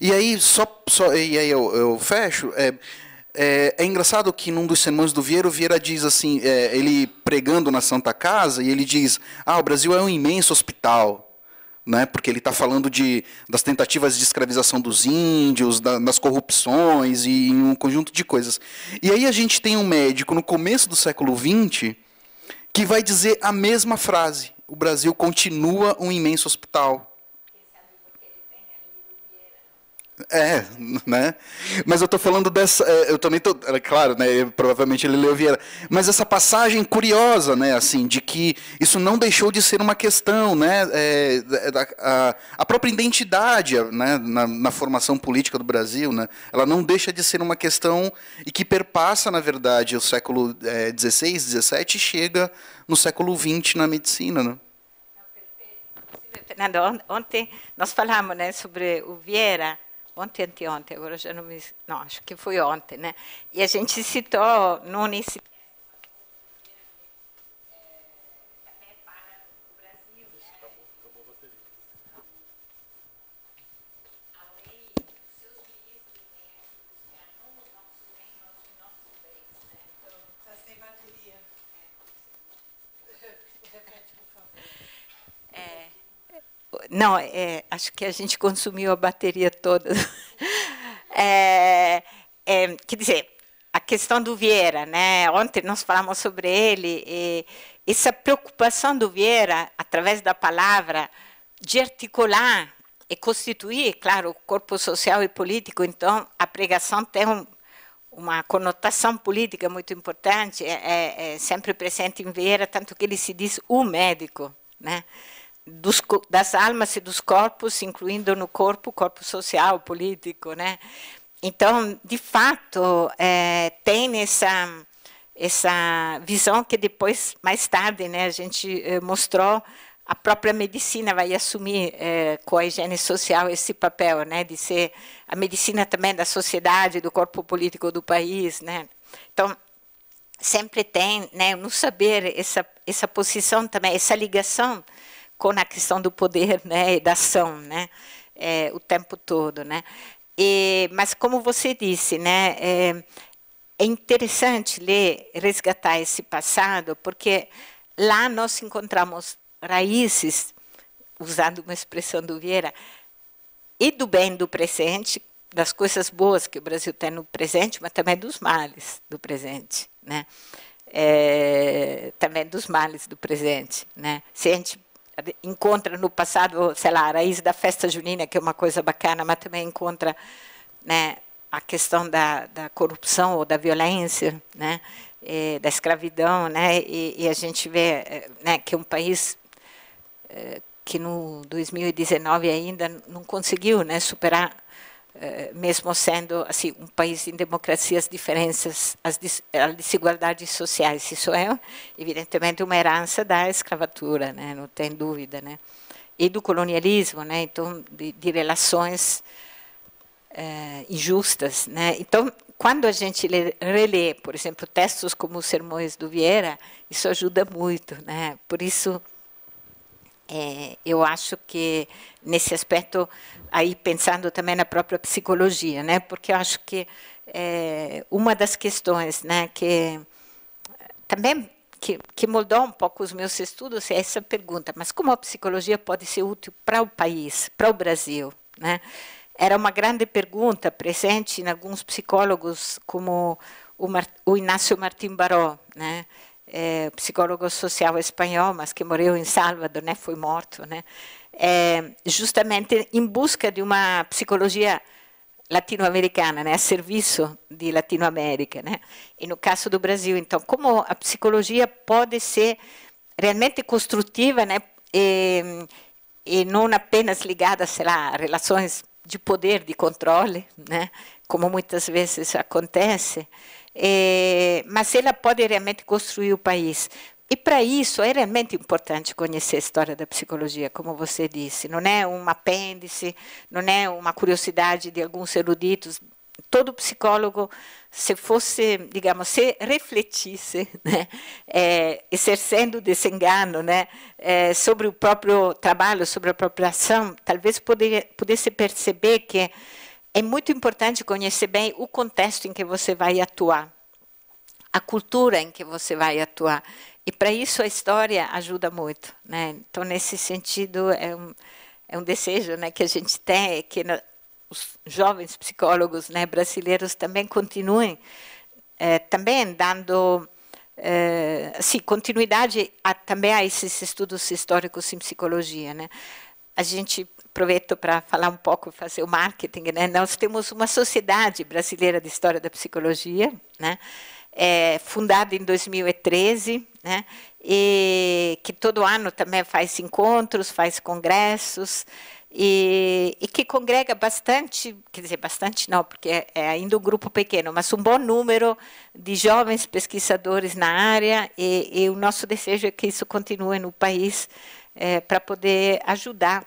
E aí só, só e aí eu, eu fecho. É, é, é, engraçado que num dos sermões do Vieira, o Vieira diz assim, é, ele pregando na Santa Casa, e ele diz: Ah, o Brasil é um imenso hospital né? porque ele está falando de, das tentativas de escravização dos índios, da, das corrupções e um conjunto de coisas. E aí a gente tem um médico no começo do século XX que vai dizer a mesma frase: o Brasil continua um imenso hospital. É, né? Mas eu estou falando dessa. É, eu também tô. É claro, né? Provavelmente ele leu Vieira. Mas essa passagem curiosa, né? Assim, de que isso não deixou de ser uma questão, né? É, é a, a, própria identidade, né? Na, na, formação política do Brasil, né? Ela não deixa de ser uma questão e que perpassa, na verdade, o século XVI, é, XVII e chega no século XX na medicina, né? Fernando, ontem nós falamos né, sobre o Vieira, ontem, ontem, agora já não me. Não, acho que foi ontem, né? E a gente citou no município Não, é, acho que a gente <laughs> consumiu a bateria toda. É, é, quer dizer, a questão do Vieira, né? Ontem nós falamos sobre ele e essa preocupação do Vieira, através da palavra, de articular e constituir, claro, o corpo social e político. Então, a pregação tem um, uma conotação política muito importante, é, é, é sempre presente em Vieira, tanto que ele se diz o médico, né? dos, das almas e dos corpos, incluindo no corpo, corpo social, político, né? Então, de fato, é, tem essa essa visão que depois, mais tarde, né, a gente é, mostrou a própria medicina vai assumir é, com a higiene social esse papel, né, de ser a medicina também da sociedade, do corpo político do país, né. Então sempre tem, né, no saber essa essa posição também, essa ligação conexão do poder né, e da ação né, é, o tempo todo. Né. E, mas, como você disse, né, é, é interessante ler, resgatar esse passado, porque lá nós encontramos raízes, usando uma expressão do Vieira, e do bem do presente, das coisas boas que o Brasil tem no presente, mas também dos males do presente, né? É, também dos males do presente, né? Se a gente encontra no passado, sei lá, a raiz da festa junina, que é uma coisa bacana, mas também encontra né, a questão da, da corrupção ou da violência, né, e, da escravidão, né, e, e, a gente vê eh, né, que um país eh, que no 2019 ainda não conseguiu né, superar eh, mesmo sendo assim um país em democracia, as diferenças, as desigualdades sociais, isso é evidentemente uma herança da escravatura, né? não tem dúvida, né? E do colonialismo, né? Então de, de relações é, injustas, né? Então quando a gente lê, relê, por exemplo, textos como os Sermões do Vieira, isso ajuda muito, né? Por isso é, eu acho que nesse aspecto aí pensando também na própria psicologia, né? Porque eu acho que é, uma das questões, né, que também que, que, moldou um pouco os meus estudos é essa pergunta: mas como a psicologia pode ser útil para o país, para o Brasil, né? Era uma grande pergunta presente em alguns psicólogos, como o, Mar, o Inácio Martim Baró, né? é, psicólogo social espanhol, mas que morreu em Salvador, né, foi morto, né, é, justamente em busca de uma psicologia latino-americana, né, a serviço de Latinoamérica, né, e no caso do Brasil, então, como a psicologia pode ser realmente construtiva, né, e, e não apenas ligada, sei lá, a relações de poder, de controle, né, como muitas vezes acontece, é, mas ela pode realmente construir o país. E para isso é realmente importante conhecer a história da psicologia, como você disse. Não é um apêndice, não é uma curiosidade de alguns eruditos. Todo psicólogo, se fosse, digamos, se refletisse, <laughs> né, é, exercendo desengano né, é, sobre o próprio trabalho, sobre a própria ação, talvez pudesse perceber que é muito importante conhecer bem o contexto em que você vai atuar, a cultura em que você vai atuar. E para isso a história ajuda muito. Né? Então, nesse sentido, é um, é um desejo né, que a gente tem, é que no, os jovens psicólogos né, brasileiros também continuem, é, também dando eh, assim, continuidade a, também a esses estudos históricos em psicologia. Né? A gente aproveito para falar um pouco, fazer o marketing, né? Nós temos uma sociedade brasileira de história da psicologia, né? É, fundada em 2013, né? E que todo ano também faz encontros, faz congressos. E, e, que congrega bastante, quer dizer, bastante não, porque é, ainda um grupo pequeno, mas um bom número de jovens pesquisadores na área, e, e o nosso desejo é que isso continue no país é, para poder ajudar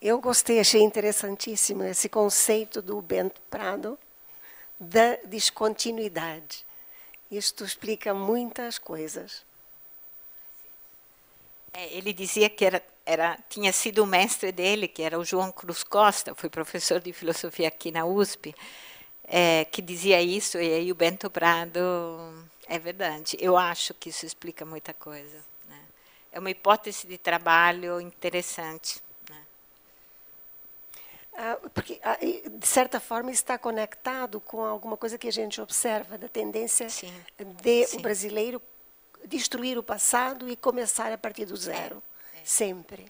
Eu gostei, achei interessantíssimo esse conceito do Bento Prado da descontinuidade. Isto explica muitas coisas. É, ele dizia que era, era, tinha sido o mestre dele, que era o João Cruz Costa, foi professor de filosofia aqui na USP, é, que dizia isso, e aí o Bento Prado. É verdade, eu acho que isso explica muita coisa. Né? É uma hipótese de trabalho interessante. Ah, porque ah, de certa forma está conectado com alguma coisa que a gente observa da tendência Sim. de Sim. o brasileiro destruir o passado e começar a partir do zero é, é. sempre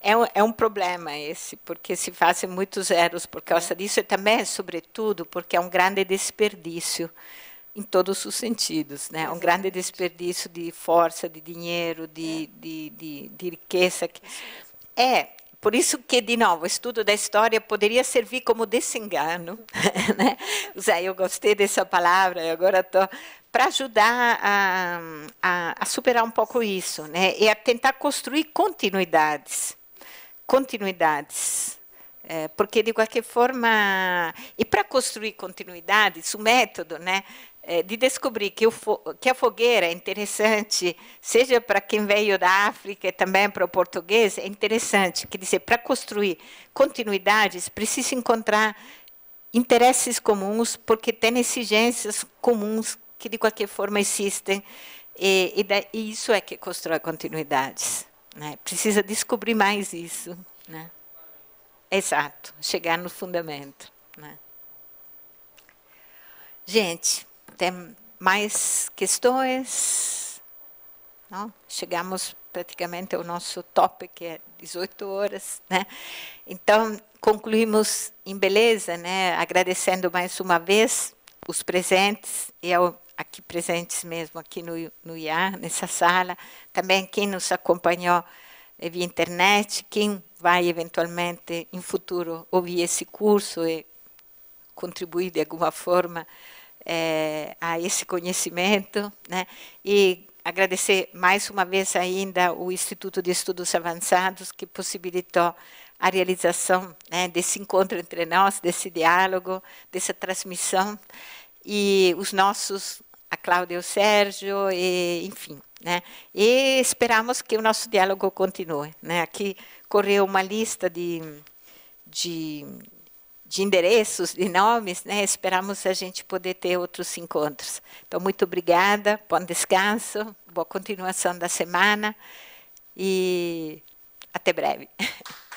é. é. um, é um problema esse, porque se fazem muitos zeros por causa é. disso, e também, sobretudo, porque é um grande desperdício em todos os sentidos, né? Exatamente. Um grande desperdício de força, de dinheiro, de, é. de, de, de riqueza. É, por isso que, de novo, o estudo da história poderia servir como desengano. <laughs> Né? Eu gostei dessa palavra, e agora estou para ajudar a, a, a, superar um pouco isso, né? E a tentar construir continuidades, continuidades, é, porque de qualquer forma e para construir continuidades, o método, né? é, de descobrir que, que, a fogueira é interessante, seja para quem veio da África e também para o português, é interessante. Quer dizer, para construir continuidades, precisa encontrar interesses comuns, porque tem exigências comuns que, de qualquer forma, existem. E, e, da, e isso é que constrói continuidades. Né? Precisa descobrir mais isso. Né? Exato, chegar no fundamento. Né? Gente, tem mais questões? Não? Chegamos praticamente ao nosso top, que é 18 horas. Né? Então, concluímos em beleza, né? agradecendo mais uma vez os presentes e ao, aqui presentes mesmo, aqui no, no IA, nessa sala. Também quem nos acompanhou via internet, quem vai eventualmente, em futuro, ouvir esse curso e contribuir de alguma forma é, a esse conhecimento, né? E agradecer mais uma vez ainda o Instituto de Estudos Avançados que possibilitou a realização né, desse encontro entre nós, desse diálogo, dessa transmissão e os nossos a Cláudia e o Sérgio, e, enfim. Né? E esperamos que o nosso diálogo continue. Né? Aqui correu uma lista de, de de endereços, de nomes, né? Esperamos a gente poder ter outros encontros. Então, muito obrigada, bom descanso, boa continuação da semana e até breve. <laughs>